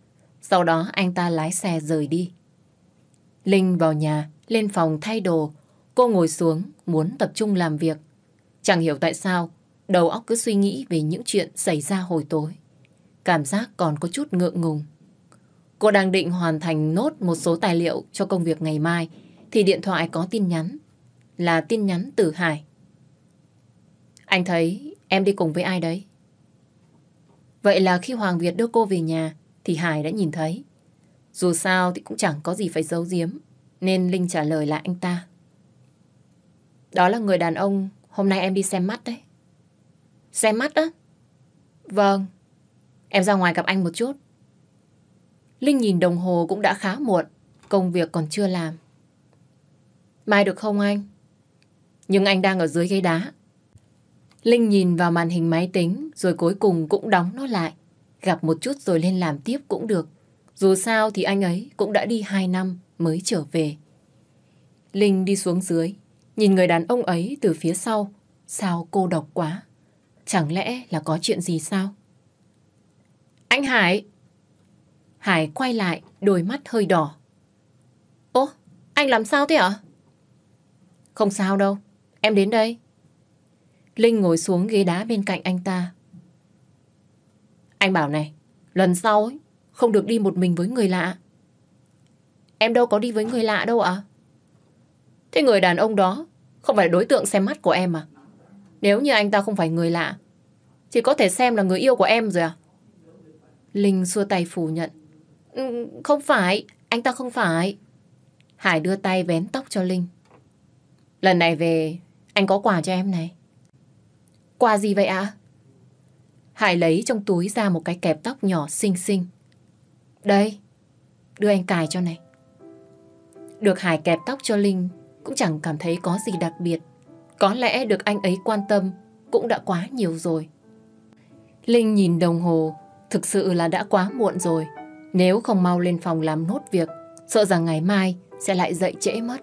Sau đó anh ta lái xe rời đi. Linh vào nhà, lên phòng thay đồ. Cô ngồi xuống, muốn tập trung làm việc. Chẳng hiểu tại sao, đầu óc cứ suy nghĩ về những chuyện xảy ra hồi tối. Cảm giác còn có chút ngượng ngùng. Cô đang định hoàn thành nốt một số tài liệu cho công việc ngày mai, thì điện thoại có tin nhắn. Là tin nhắn từ Hải. Anh thấy em đi cùng với ai đấy? Vậy là khi Hoàng Việt đưa cô về nhà thì Hải đã nhìn thấy. Dù sao thì cũng chẳng có gì phải giấu giếm nên Linh trả lời là anh ta. Đó là người đàn ông hôm nay em đi xem mắt đấy. Xem mắt á? Vâng. Em ra ngoài gặp anh một chút. Linh nhìn đồng hồ cũng đã khá muộn, công việc còn chưa làm. Mai được không anh? Nhưng anh đang ở dưới ghế đá, Linh nhìn vào màn hình máy tính rồi cuối cùng cũng đóng nó lại. Gặp một chút rồi lên làm tiếp cũng được. Dù sao thì anh ấy cũng đã đi 2 năm mới trở về. Linh đi xuống dưới, nhìn người đàn ông ấy từ phía sau. Sao cô độc quá? Chẳng lẽ là có chuyện gì sao? Anh Hải! Hải quay lại, đôi mắt hơi đỏ. Ô, anh làm sao thế ạ? Không sao đâu, em đến đây. Linh ngồi xuống ghế đá bên cạnh anh ta. Anh bảo này, lần sau ấy, không được đi một mình với người lạ. Em đâu có đi với người lạ đâu ạ. Thế người đàn ông đó không phải đối tượng xem mắt của em à? Nếu như anh ta không phải người lạ, chỉ có thể xem là người yêu của em rồi à? Linh xua tay phủ nhận. Ừ, không phải, anh ta không phải. Hải đưa tay vén tóc cho Linh. Lần này về, anh có quà cho em này. Quà gì vậy ạ? Hải lấy trong túi ra một cái kẹp tóc nhỏ xinh xinh. Đây, đưa anh cài cho này. Được Hải kẹp tóc cho Linh cũng chẳng cảm thấy có gì đặc biệt. Có lẽ được anh ấy quan tâm cũng đã quá nhiều rồi. Linh nhìn đồng hồ, thực sự là đã quá muộn rồi. Nếu không mau lên phòng làm nốt việc, sợ rằng ngày mai sẽ lại dậy trễ mất.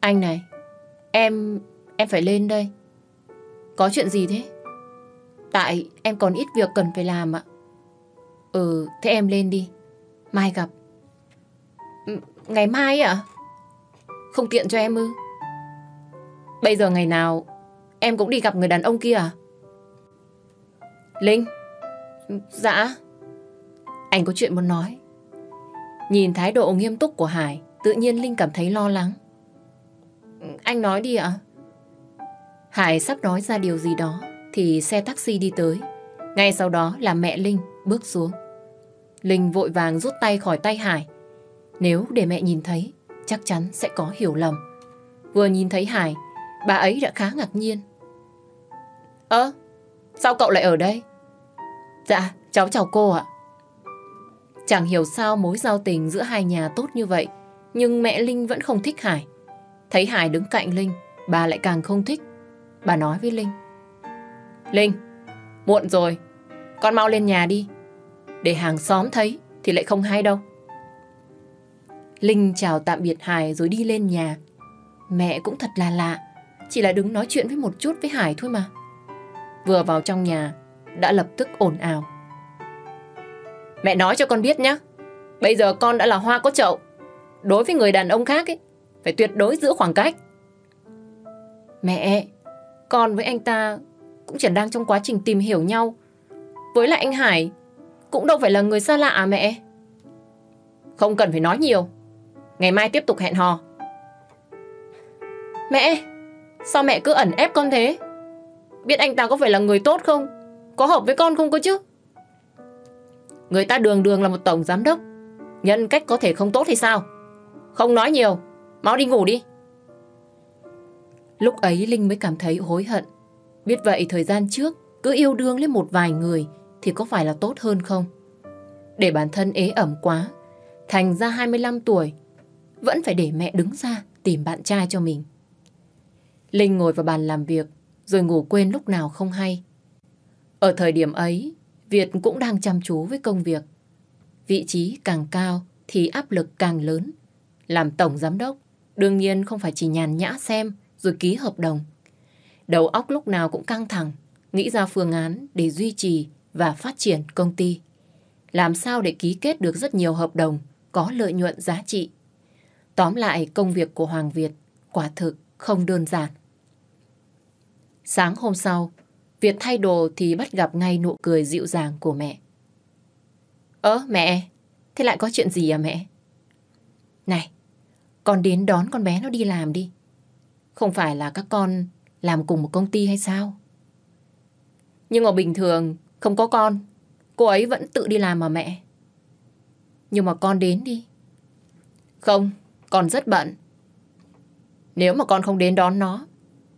Anh này, em, em phải lên đây. Có chuyện gì thế? Tại em còn ít việc cần phải làm ạ. Ừ, thế em lên đi. Mai gặp. Ừ, ngày mai ạ? Không tiện cho em ư? Bây giờ ngày nào em cũng đi gặp người đàn ông kia à? Linh? Ừ, dạ. Anh có chuyện muốn nói. Nhìn thái độ nghiêm túc của Hải, tự nhiên Linh cảm thấy lo lắng. Ừ, anh nói đi ạ. À? Hải sắp nói ra điều gì đó thì xe taxi đi tới. Ngay sau đó là mẹ Linh bước xuống. Linh vội vàng rút tay khỏi tay Hải. Nếu để mẹ nhìn thấy, chắc chắn sẽ có hiểu lầm. Vừa nhìn thấy Hải, bà ấy đã khá ngạc nhiên. Ơ, sao cậu lại ở đây? Dạ, cháu chào cô ạ. Chẳng hiểu sao mối giao tình giữa hai nhà tốt như vậy, nhưng mẹ Linh vẫn không thích Hải. Thấy Hải đứng cạnh Linh, bà lại càng không thích. Bà nói với Linh. Linh, muộn rồi, con mau lên nhà đi. Để hàng xóm thấy thì lại không hay đâu. Linh chào tạm biệt Hải rồi đi lên nhà. Mẹ cũng thật là lạ, chỉ là đứng nói chuyện với một chút với Hải thôi mà. Vừa vào trong nhà, đã lập tức ồn ào. Mẹ nói cho con biết nhé, bây giờ con đã là hoa có chậu. Đối với người đàn ông khác ấy, phải tuyệt đối giữ khoảng cách. Mẹ, con với anh ta cũng chỉ đang trong quá trình tìm hiểu nhau. Với lại anh Hải cũng đâu phải là người xa lạ à mẹ. Không cần phải nói nhiều. Ngày mai tiếp tục hẹn hò. Mẹ, sao mẹ cứ ẩn ép con thế? Biết anh ta có phải là người tốt không? Có hợp với con không cơ chứ? Người ta đường đường là một tổng giám đốc. Nhân cách có thể không tốt hay sao? Không nói nhiều, mau đi ngủ đi. Lúc ấy Linh mới cảm thấy hối hận. Biết vậy thời gian trước cứ yêu đương lấy một vài người thì có phải là tốt hơn không? Để bản thân ế ẩm quá, thành ra 25 tuổi, vẫn phải để mẹ đứng ra tìm bạn trai cho mình. Linh ngồi vào bàn làm việc rồi ngủ quên lúc nào không hay. Ở thời điểm ấy, Việt cũng đang chăm chú với công việc. Vị trí càng cao thì áp lực càng lớn. Làm tổng giám đốc, đương nhiên không phải chỉ nhàn nhã xem rồi ký hợp đồng. Đầu óc lúc nào cũng căng thẳng, nghĩ ra phương án để duy trì và phát triển công ty. Làm sao để ký kết được rất nhiều hợp đồng có lợi nhuận giá trị. Tóm lại công việc của Hoàng Việt quả thực không đơn giản. Sáng hôm sau, Việt thay đồ thì bắt gặp ngay nụ cười dịu dàng của mẹ. Ơ mẹ, thế lại có chuyện gì à mẹ? Này, con đến đón con bé nó đi làm đi. Không phải là các con làm cùng một công ty hay sao? Nhưng mà bình thường không có con, cô ấy vẫn tự đi làm mà mẹ. Nhưng mà con đến đi. Không, con rất bận. Nếu mà con không đến đón nó,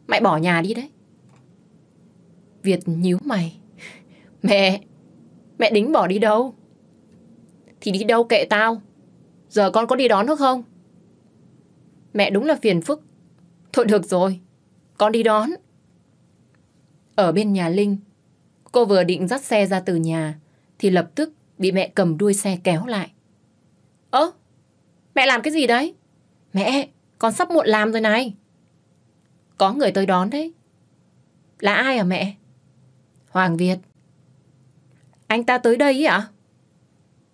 mẹ bỏ nhà đi đấy. Việt nhíu mày. (laughs) Mẹ, mẹ đính bỏ đi đâu? Thì đi đâu kệ tao. Giờ con có đi đón nữa không? Mẹ đúng là phiền phức Thôi được rồi, con đi đón. Ở bên nhà Linh, cô vừa định dắt xe ra từ nhà, thì lập tức bị mẹ cầm đuôi xe kéo lại. Ơ, mẹ làm cái gì đấy? Mẹ, con sắp muộn làm rồi này. Có người tới đón đấy. Là ai hả mẹ? Hoàng Việt. Anh ta tới đây ấy ạ?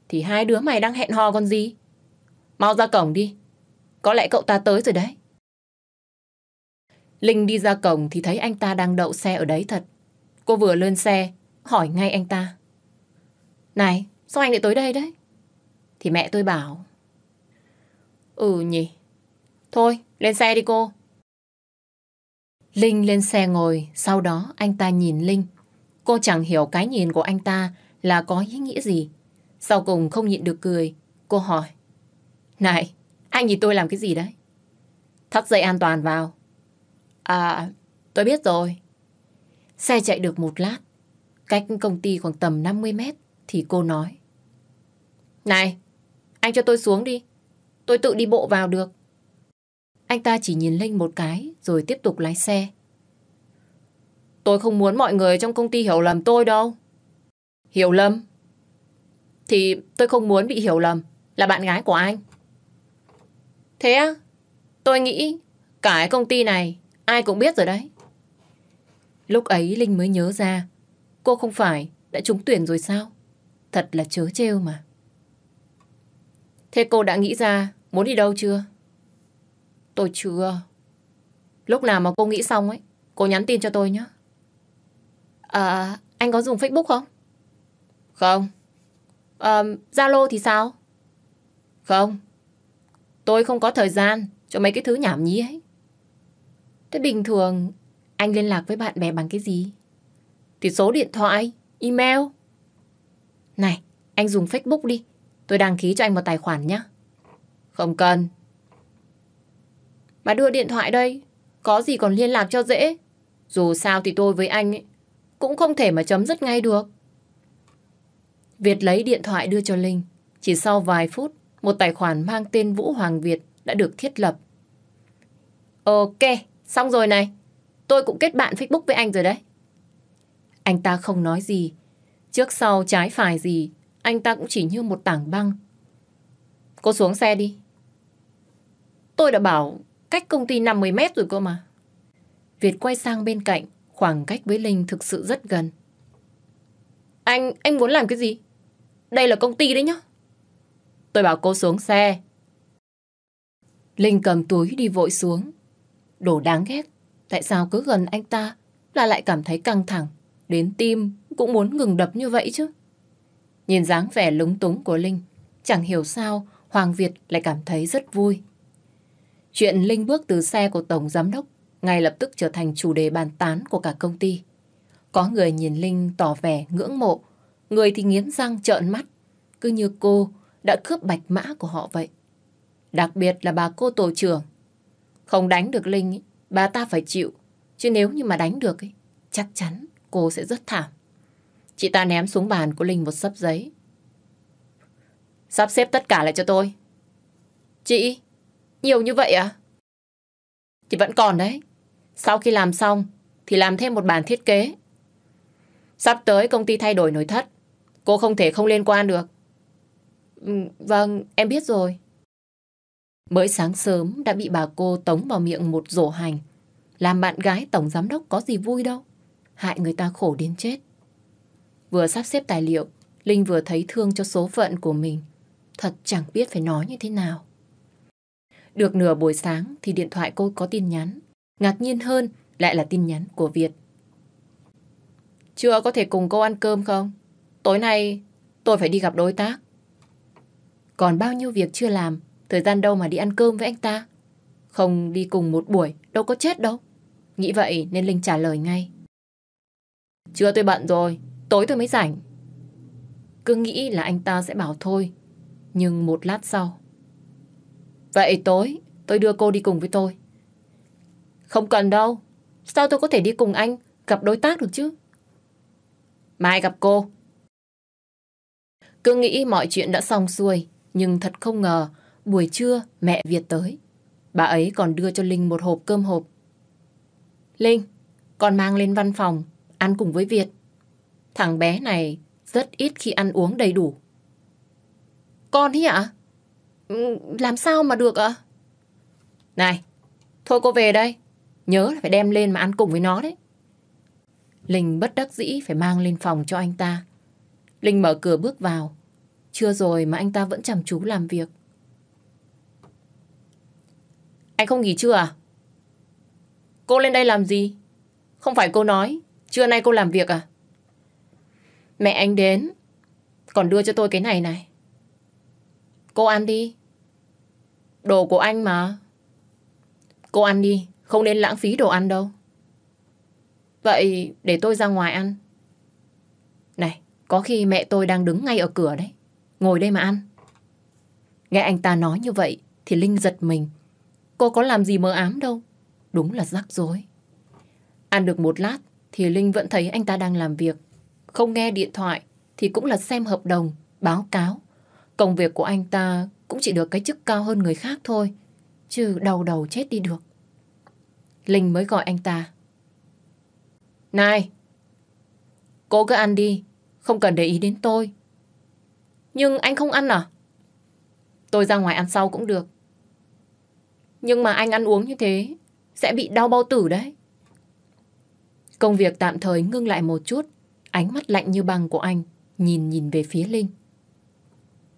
Thì hai đứa mày đang hẹn hò con gì? Mau ra cổng đi. Có lẽ cậu ta tới rồi đấy. Linh đi ra cổng thì thấy anh ta đang đậu xe ở đấy thật. Cô vừa lên xe, hỏi ngay anh ta. Này, sao anh lại tới đây đấy? Thì mẹ tôi bảo. Ừ nhỉ. Thôi, lên xe đi cô. Linh lên xe ngồi, sau đó anh ta nhìn Linh. Cô chẳng hiểu cái nhìn của anh ta là có ý nghĩa gì. Sau cùng không nhịn được cười, cô hỏi. Này, anh nhìn tôi làm cái gì đấy? Thắt dây an toàn vào, À, tôi biết rồi. Xe chạy được một lát, cách công ty khoảng tầm 50 mét thì cô nói. Này, anh cho tôi xuống đi. Tôi tự đi bộ vào được. Anh ta chỉ nhìn Linh một cái rồi tiếp tục lái xe. Tôi không muốn mọi người trong công ty hiểu lầm tôi đâu. Hiểu lầm? Thì tôi không muốn bị hiểu lầm là bạn gái của anh. Thế á? Tôi nghĩ cả cái công ty này Ai cũng biết rồi đấy. Lúc ấy Linh mới nhớ ra, cô không phải đã trúng tuyển rồi sao? Thật là chớ trêu mà. Thế cô đã nghĩ ra muốn đi đâu chưa? Tôi chưa. Lúc nào mà cô nghĩ xong ấy, cô nhắn tin cho tôi nhé. À, anh có dùng Facebook không? Không. À, Zalo thì sao? Không. Tôi không có thời gian cho mấy cái thứ nhảm nhí ấy. Thế bình thường anh liên lạc với bạn bè bằng cái gì? Thì số điện thoại, email. Này, anh dùng Facebook đi. Tôi đăng ký cho anh một tài khoản nhé. Không cần. Bà đưa điện thoại đây. Có gì còn liên lạc cho dễ. Dù sao thì tôi với anh ấy, cũng không thể mà chấm dứt ngay được. Việt lấy điện thoại đưa cho Linh. Chỉ sau vài phút, một tài khoản mang tên Vũ Hoàng Việt đã được thiết lập. Ok, Xong rồi này, tôi cũng kết bạn Facebook với anh rồi đấy. Anh ta không nói gì. Trước sau trái phải gì, anh ta cũng chỉ như một tảng băng. Cô xuống xe đi. Tôi đã bảo cách công ty 50 mét rồi cơ mà. Việt quay sang bên cạnh, khoảng cách với Linh thực sự rất gần. Anh, anh muốn làm cái gì? Đây là công ty đấy nhá. Tôi bảo cô xuống xe. Linh cầm túi đi vội xuống. Đồ đáng ghét, tại sao cứ gần anh ta là lại cảm thấy căng thẳng, đến tim cũng muốn ngừng đập như vậy chứ. Nhìn dáng vẻ lúng túng của Linh, chẳng hiểu sao Hoàng Việt lại cảm thấy rất vui. Chuyện Linh bước từ xe của Tổng Giám Đốc ngay lập tức trở thành chủ đề bàn tán của cả công ty. Có người nhìn Linh tỏ vẻ ngưỡng mộ, người thì nghiến răng trợn mắt, cứ như cô đã cướp bạch mã của họ vậy. Đặc biệt là bà cô tổ trưởng không đánh được Linh, bà ta phải chịu. Chứ nếu như mà đánh được, chắc chắn cô sẽ rất thảm. Chị ta ném xuống bàn của Linh một sấp giấy. Sắp xếp tất cả lại cho tôi. Chị, nhiều như vậy à? Thì vẫn còn đấy. Sau khi làm xong, thì làm thêm một bản thiết kế. Sắp tới công ty thay đổi nội thất. Cô không thể không liên quan được. Ừ, vâng, em biết rồi. Mới sáng sớm đã bị bà cô tống vào miệng một rổ hành. Làm bạn gái tổng giám đốc có gì vui đâu. Hại người ta khổ đến chết. Vừa sắp xếp tài liệu, Linh vừa thấy thương cho số phận của mình. Thật chẳng biết phải nói như thế nào. Được nửa buổi sáng thì điện thoại cô có tin nhắn. Ngạc nhiên hơn lại là tin nhắn của Việt. Chưa có thể cùng cô ăn cơm không? Tối nay tôi phải đi gặp đối tác. Còn bao nhiêu việc chưa làm Thời gian đâu mà đi ăn cơm với anh ta? Không đi cùng một buổi, đâu có chết đâu. Nghĩ vậy nên Linh trả lời ngay. Chưa tôi bận rồi, tối tôi mới rảnh. Cứ nghĩ là anh ta sẽ bảo thôi, nhưng một lát sau. Vậy tối, tôi đưa cô đi cùng với tôi. Không cần đâu, sao tôi có thể đi cùng anh gặp đối tác được chứ? Mai gặp cô. Cứ nghĩ mọi chuyện đã xong xuôi, nhưng thật không ngờ buổi trưa mẹ Việt tới. Bà ấy còn đưa cho Linh một hộp cơm hộp. Linh, con mang lên văn phòng, ăn cùng với Việt. Thằng bé này rất ít khi ăn uống đầy đủ. Con thế ạ? À? Làm sao mà được ạ? Này, thôi cô về đây. Nhớ là phải đem lên mà ăn cùng với nó đấy. Linh bất đắc dĩ phải mang lên phòng cho anh ta. Linh mở cửa bước vào. Chưa rồi mà anh ta vẫn chăm chú làm việc. Anh không nghỉ chưa? à? Cô lên đây làm gì? Không phải cô nói, trưa nay cô làm việc à? Mẹ anh đến, còn đưa cho tôi cái này này. Cô ăn đi. Đồ của anh mà. Cô ăn đi, không nên lãng phí đồ ăn đâu. Vậy để tôi ra ngoài ăn. Này, có khi mẹ tôi đang đứng ngay ở cửa đấy. Ngồi đây mà ăn. Nghe anh ta nói như vậy thì Linh giật mình. Cô có làm gì mờ ám đâu. Đúng là rắc rối. Ăn được một lát thì Linh vẫn thấy anh ta đang làm việc. Không nghe điện thoại thì cũng là xem hợp đồng, báo cáo. Công việc của anh ta cũng chỉ được cái chức cao hơn người khác thôi. Chứ đầu đầu chết đi được. Linh mới gọi anh ta. Này! Cô cứ ăn đi, không cần để ý đến tôi. Nhưng anh không ăn à? Tôi ra ngoài ăn sau cũng được. Nhưng mà anh ăn uống như thế sẽ bị đau bao tử đấy. Công việc tạm thời ngưng lại một chút, ánh mắt lạnh như băng của anh nhìn nhìn về phía Linh.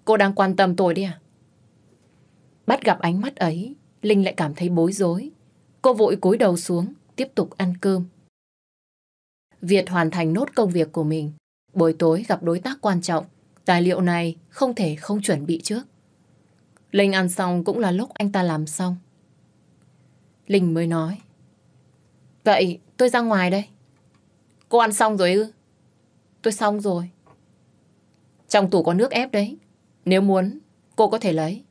Cô đang quan tâm tôi đi à? Bắt gặp ánh mắt ấy, Linh lại cảm thấy bối rối. Cô vội cúi đầu xuống, tiếp tục ăn cơm. Việt hoàn thành nốt công việc của mình. Buổi tối gặp đối tác quan trọng, tài liệu này không thể không chuẩn bị trước. Linh ăn xong cũng là lúc anh ta làm xong. Linh mới nói. Vậy tôi ra ngoài đây. Cô ăn xong rồi ư? Tôi xong rồi. Trong tủ có nước ép đấy. Nếu muốn, cô có thể lấy.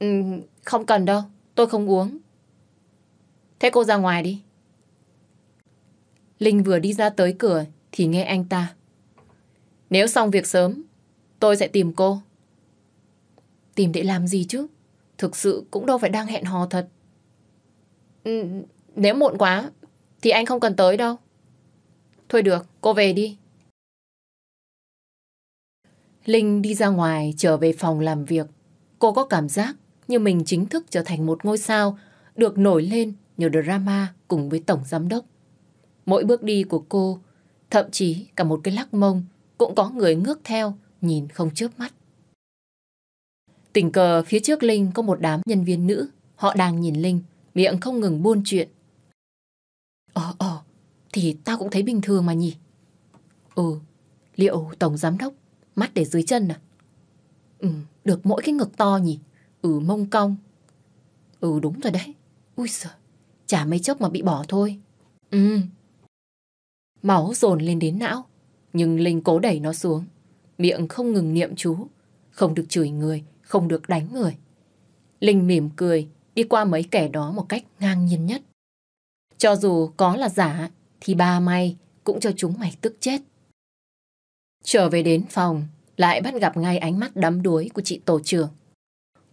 Ừ, không cần đâu, tôi không uống. Thế cô ra ngoài đi. Linh vừa đi ra tới cửa thì nghe anh ta. Nếu xong việc sớm, tôi sẽ tìm cô. Tìm để làm gì chứ? Thực sự cũng đâu phải đang hẹn hò thật. Ừ, nếu muộn quá Thì anh không cần tới đâu Thôi được cô về đi Linh đi ra ngoài trở về phòng làm việc Cô có cảm giác như mình chính thức trở thành một ngôi sao được nổi lên nhờ drama cùng với Tổng Giám Đốc. Mỗi bước đi của cô, thậm chí cả một cái lắc mông cũng có người ngước theo, nhìn không chớp mắt. Tình cờ phía trước Linh có một đám nhân viên nữ, họ đang nhìn Linh miệng không ngừng buôn chuyện. Ờ, ờ, thì tao cũng thấy bình thường mà nhỉ. Ừ, liệu Tổng Giám Đốc mắt để dưới chân à? Ừ, được mỗi cái ngực to nhỉ. Ừ, mông cong. Ừ, đúng rồi đấy. Ui giời, chả mấy chốc mà bị bỏ thôi. Ừ. Máu dồn lên đến não, nhưng Linh cố đẩy nó xuống. Miệng không ngừng niệm chú, không được chửi người, không được đánh người. Linh mỉm cười, đi qua mấy kẻ đó một cách ngang nhiên nhất. Cho dù có là giả, thì ba may cũng cho chúng mày tức chết. Trở về đến phòng, lại bắt gặp ngay ánh mắt đắm đuối của chị tổ trưởng.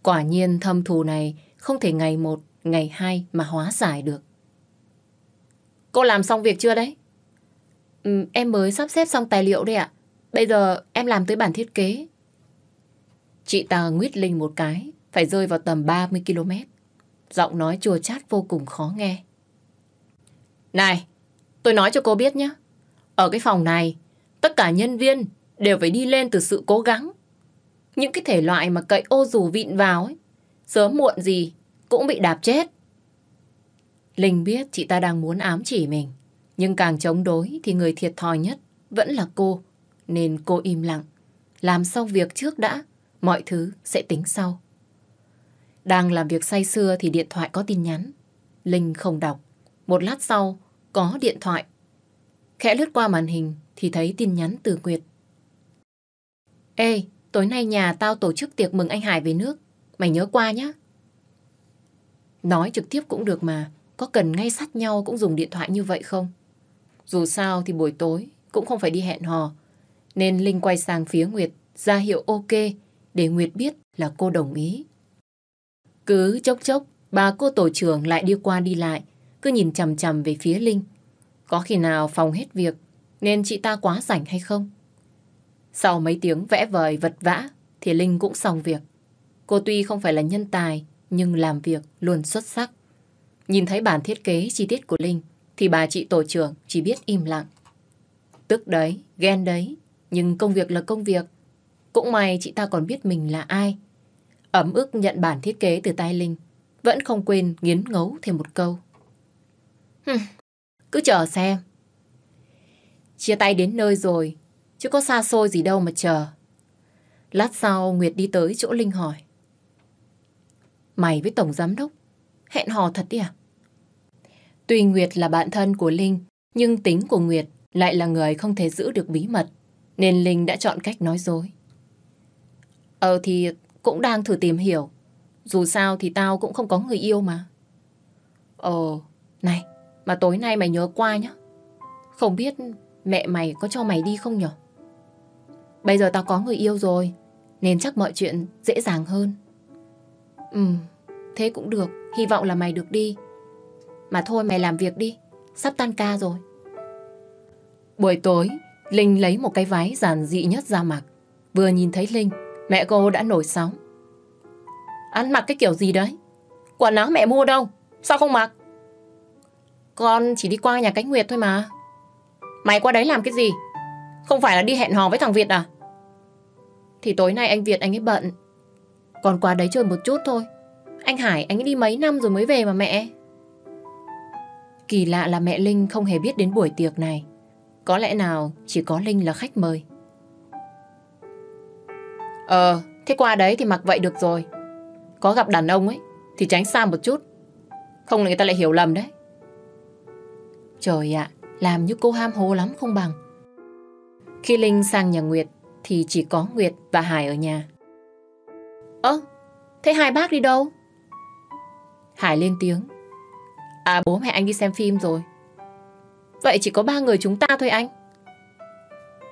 Quả nhiên thâm thù này không thể ngày một, ngày hai mà hóa giải được. Cô làm xong việc chưa đấy? Ừ, em mới sắp xếp xong tài liệu đây ạ. Bây giờ em làm tới bản thiết kế. Chị ta nguyết linh một cái, phải rơi vào tầm 30 km giọng nói chua chát vô cùng khó nghe. Này, tôi nói cho cô biết nhé. Ở cái phòng này, tất cả nhân viên đều phải đi lên từ sự cố gắng. Những cái thể loại mà cậy ô dù vịn vào ấy, sớm muộn gì cũng bị đạp chết. Linh biết chị ta đang muốn ám chỉ mình, nhưng càng chống đối thì người thiệt thòi nhất vẫn là cô, nên cô im lặng. Làm xong việc trước đã, mọi thứ sẽ tính sau. Đang làm việc say sưa thì điện thoại có tin nhắn. Linh không đọc. Một lát sau, có điện thoại. Khẽ lướt qua màn hình thì thấy tin nhắn từ Nguyệt. Ê, tối nay nhà tao tổ chức tiệc mừng anh Hải về nước. Mày nhớ qua nhá. Nói trực tiếp cũng được mà. Có cần ngay sát nhau cũng dùng điện thoại như vậy không? Dù sao thì buổi tối cũng không phải đi hẹn hò. Nên Linh quay sang phía Nguyệt ra hiệu ok để Nguyệt biết là cô đồng ý. Cứ chốc chốc, bà cô tổ trưởng lại đi qua đi lại, cứ nhìn chằm chằm về phía Linh. Có khi nào phòng hết việc, nên chị ta quá rảnh hay không? Sau mấy tiếng vẽ vời vật vã, thì Linh cũng xong việc. Cô tuy không phải là nhân tài, nhưng làm việc luôn xuất sắc. Nhìn thấy bản thiết kế chi tiết của Linh, thì bà chị tổ trưởng chỉ biết im lặng. Tức đấy, ghen đấy, nhưng công việc là công việc. Cũng may chị ta còn biết mình là ai, ấm ức nhận bản thiết kế từ tay Linh, vẫn không quên nghiến ngấu thêm một câu. Hừm, cứ chờ xem. Chia tay đến nơi rồi, chứ có xa xôi gì đâu mà chờ. Lát sau Nguyệt đi tới chỗ Linh hỏi. Mày với Tổng Giám Đốc, hẹn hò thật đi à? Tuy Nguyệt là bạn thân của Linh, nhưng tính của Nguyệt lại là người không thể giữ được bí mật, nên Linh đã chọn cách nói dối. Ờ thì cũng đang thử tìm hiểu. Dù sao thì tao cũng không có người yêu mà. ờ này, mà tối nay mày nhớ qua nhá. Không biết mẹ mày có cho mày đi không nhở? Bây giờ tao có người yêu rồi, nên chắc mọi chuyện dễ dàng hơn. Ừ, thế cũng được, hy vọng là mày được đi. Mà thôi mày làm việc đi, sắp tan ca rồi. Buổi tối, Linh lấy một cái váy giản dị nhất ra mặc. Vừa nhìn thấy Linh, Mẹ cô đã nổi sóng. Ăn mặc cái kiểu gì đấy? Quần áo mẹ mua đâu? Sao không mặc? Con chỉ đi qua nhà Cánh Nguyệt thôi mà. Mày qua đấy làm cái gì? Không phải là đi hẹn hò với thằng Việt à? Thì tối nay anh Việt anh ấy bận. Còn qua đấy chơi một chút thôi. Anh Hải anh ấy đi mấy năm rồi mới về mà mẹ. Kỳ lạ là mẹ Linh không hề biết đến buổi tiệc này. Có lẽ nào chỉ có Linh là khách mời. Ờ, thế qua đấy thì mặc vậy được rồi. Có gặp đàn ông ấy, thì tránh xa một chút. Không là người ta lại hiểu lầm đấy. Trời ạ, làm như cô ham hố lắm không bằng. Khi Linh sang nhà Nguyệt, thì chỉ có Nguyệt và Hải ở nhà. Ơ, thế hai bác đi đâu? Hải lên tiếng. À bố mẹ anh đi xem phim rồi. Vậy chỉ có ba người chúng ta thôi anh.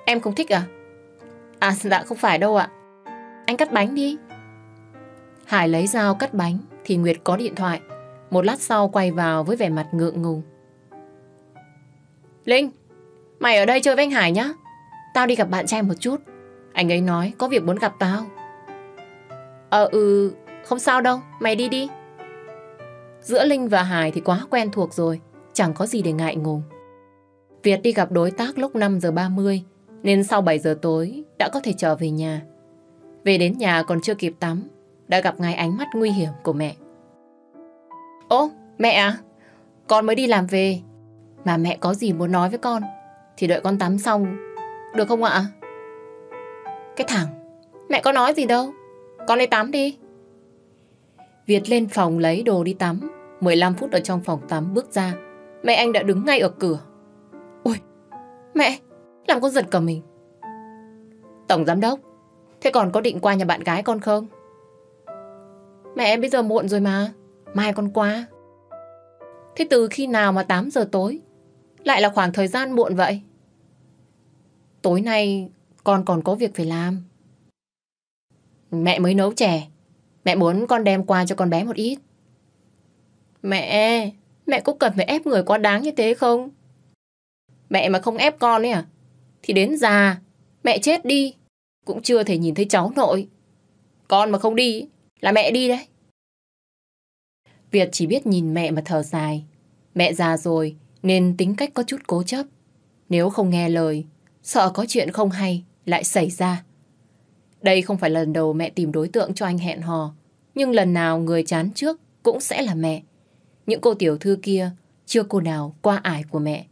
Em không thích à? À dạ không phải đâu ạ anh cắt bánh đi. Hải lấy dao cắt bánh thì Nguyệt có điện thoại. Một lát sau quay vào với vẻ mặt ngượng ngùng. Linh, mày ở đây chơi với anh Hải nhá. Tao đi gặp bạn trai một chút. Anh ấy nói có việc muốn gặp tao. Ờ ừ, không sao đâu, mày đi đi. Giữa Linh và Hải thì quá quen thuộc rồi, chẳng có gì để ngại ngùng. Việt đi gặp đối tác lúc 5 giờ 30 nên sau 7 giờ tối đã có thể trở về nhà. Về đến nhà còn chưa kịp tắm, đã gặp ngay ánh mắt nguy hiểm của mẹ. Ô, mẹ à, con mới đi làm về, mà mẹ có gì muốn nói với con, thì đợi con tắm xong, được không ạ? Cái thằng, mẹ có nói gì đâu, con đi tắm đi. Việt lên phòng lấy đồ đi tắm, 15 phút ở trong phòng tắm bước ra, mẹ anh đã đứng ngay ở cửa. Ôi, mẹ, làm con giật cả mình. Tổng giám đốc, Thế còn có định qua nhà bạn gái con không? Mẹ em bây giờ muộn rồi mà, mai con qua. Thế từ khi nào mà 8 giờ tối? Lại là khoảng thời gian muộn vậy? Tối nay con còn có việc phải làm. Mẹ mới nấu chè, mẹ muốn con đem qua cho con bé một ít. Mẹ, mẹ có cần phải ép người quá đáng như thế không? Mẹ mà không ép con ấy à? Thì đến già, mẹ chết đi. Cũng chưa thể nhìn thấy cháu nội Con mà không đi Là mẹ đi đấy Việt chỉ biết nhìn mẹ mà thở dài Mẹ già rồi Nên tính cách có chút cố chấp Nếu không nghe lời Sợ có chuyện không hay lại xảy ra Đây không phải lần đầu mẹ tìm đối tượng cho anh hẹn hò Nhưng lần nào người chán trước Cũng sẽ là mẹ Những cô tiểu thư kia Chưa cô nào qua ải của mẹ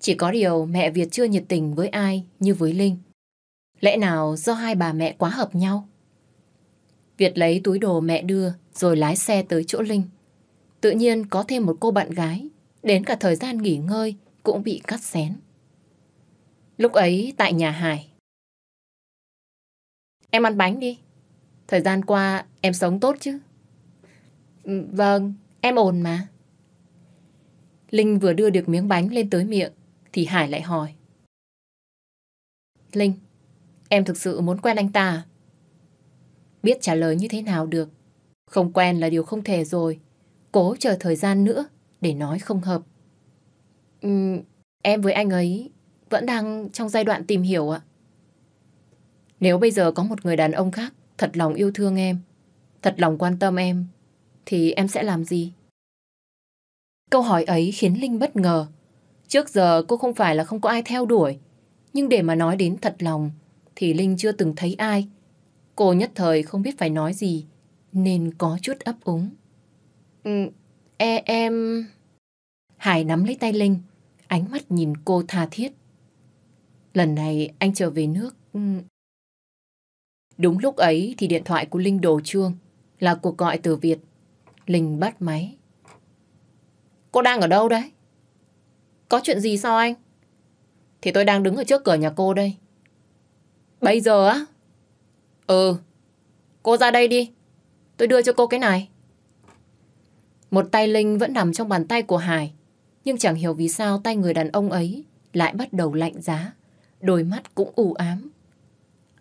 chỉ có điều mẹ Việt chưa nhiệt tình với ai như với Linh. Lẽ nào do hai bà mẹ quá hợp nhau? Việt lấy túi đồ mẹ đưa rồi lái xe tới chỗ Linh. Tự nhiên có thêm một cô bạn gái, đến cả thời gian nghỉ ngơi cũng bị cắt xén. Lúc ấy tại nhà Hải. Em ăn bánh đi. Thời gian qua em sống tốt chứ? Ừ, vâng, em ổn mà. Linh vừa đưa được miếng bánh lên tới miệng thì Hải lại hỏi. Linh, Em thực sự muốn quen anh ta à? Biết trả lời như thế nào được Không quen là điều không thể rồi Cố chờ thời gian nữa Để nói không hợp uhm, Em với anh ấy Vẫn đang trong giai đoạn tìm hiểu ạ Nếu bây giờ có một người đàn ông khác Thật lòng yêu thương em Thật lòng quan tâm em Thì em sẽ làm gì Câu hỏi ấy khiến Linh bất ngờ Trước giờ cô không phải là không có ai theo đuổi Nhưng để mà nói đến thật lòng thì Linh chưa từng thấy ai. Cô nhất thời không biết phải nói gì, nên có chút ấp úng. Ừ, e, em... Hải nắm lấy tay Linh, ánh mắt nhìn cô tha thiết. Lần này anh trở về nước... Ừ. Đúng lúc ấy thì điện thoại của Linh đổ chuông, là cuộc gọi từ Việt. Linh bắt máy. Cô đang ở đâu đấy? Có chuyện gì sao anh? Thì tôi đang đứng ở trước cửa nhà cô đây. Bây giờ á? Ừ, cô ra đây đi. Tôi đưa cho cô cái này. Một tay Linh vẫn nằm trong bàn tay của Hải. Nhưng chẳng hiểu vì sao tay người đàn ông ấy lại bắt đầu lạnh giá. Đôi mắt cũng u ám.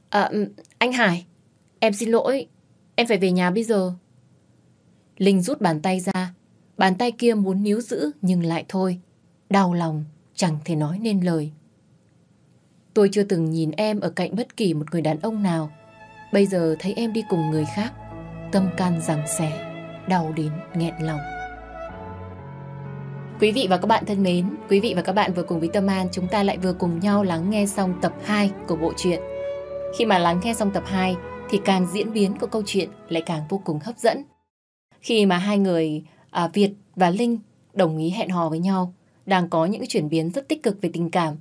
À, ừ, anh Hải, em xin lỗi. Em phải về nhà bây giờ. Linh rút bàn tay ra. Bàn tay kia muốn níu giữ nhưng lại thôi. Đau lòng, chẳng thể nói nên lời. Tôi chưa từng nhìn em ở cạnh bất kỳ một người đàn ông nào. Bây giờ thấy em đi cùng người khác, tâm can rằng xẻ, đau đến nghẹn lòng. Quý vị và các bạn thân mến, quý vị và các bạn vừa cùng với Tâm An chúng ta lại vừa cùng nhau lắng nghe xong tập 2 của bộ truyện. Khi mà lắng nghe xong tập 2 thì càng diễn biến của câu chuyện lại càng vô cùng hấp dẫn. Khi mà hai người à, Việt và Linh đồng ý hẹn hò với nhau, đang có những chuyển biến rất tích cực về tình cảm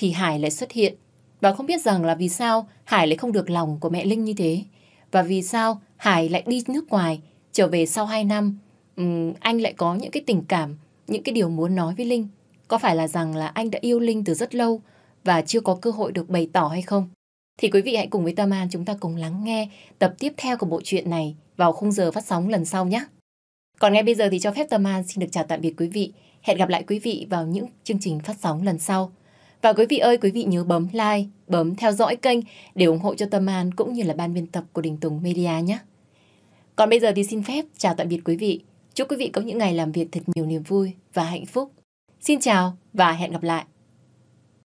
thì Hải lại xuất hiện. Và không biết rằng là vì sao Hải lại không được lòng của mẹ Linh như thế. Và vì sao Hải lại đi nước ngoài, trở về sau 2 năm, um, anh lại có những cái tình cảm, những cái điều muốn nói với Linh. Có phải là rằng là anh đã yêu Linh từ rất lâu và chưa có cơ hội được bày tỏ hay không? Thì quý vị hãy cùng với Tâm An chúng ta cùng lắng nghe tập tiếp theo của bộ truyện này vào khung giờ phát sóng lần sau nhé. Còn ngay bây giờ thì cho phép Tâm An xin được chào tạm biệt quý vị. Hẹn gặp lại quý vị vào những chương trình phát sóng lần sau. Và quý vị ơi, quý vị nhớ bấm like, bấm theo dõi kênh để ủng hộ cho Tâm An cũng như là ban biên tập của Đình Tùng Media nhé. Còn bây giờ thì xin phép chào tạm biệt quý vị. Chúc quý vị có những ngày làm việc thật nhiều niềm vui và hạnh phúc. Xin chào và hẹn gặp lại.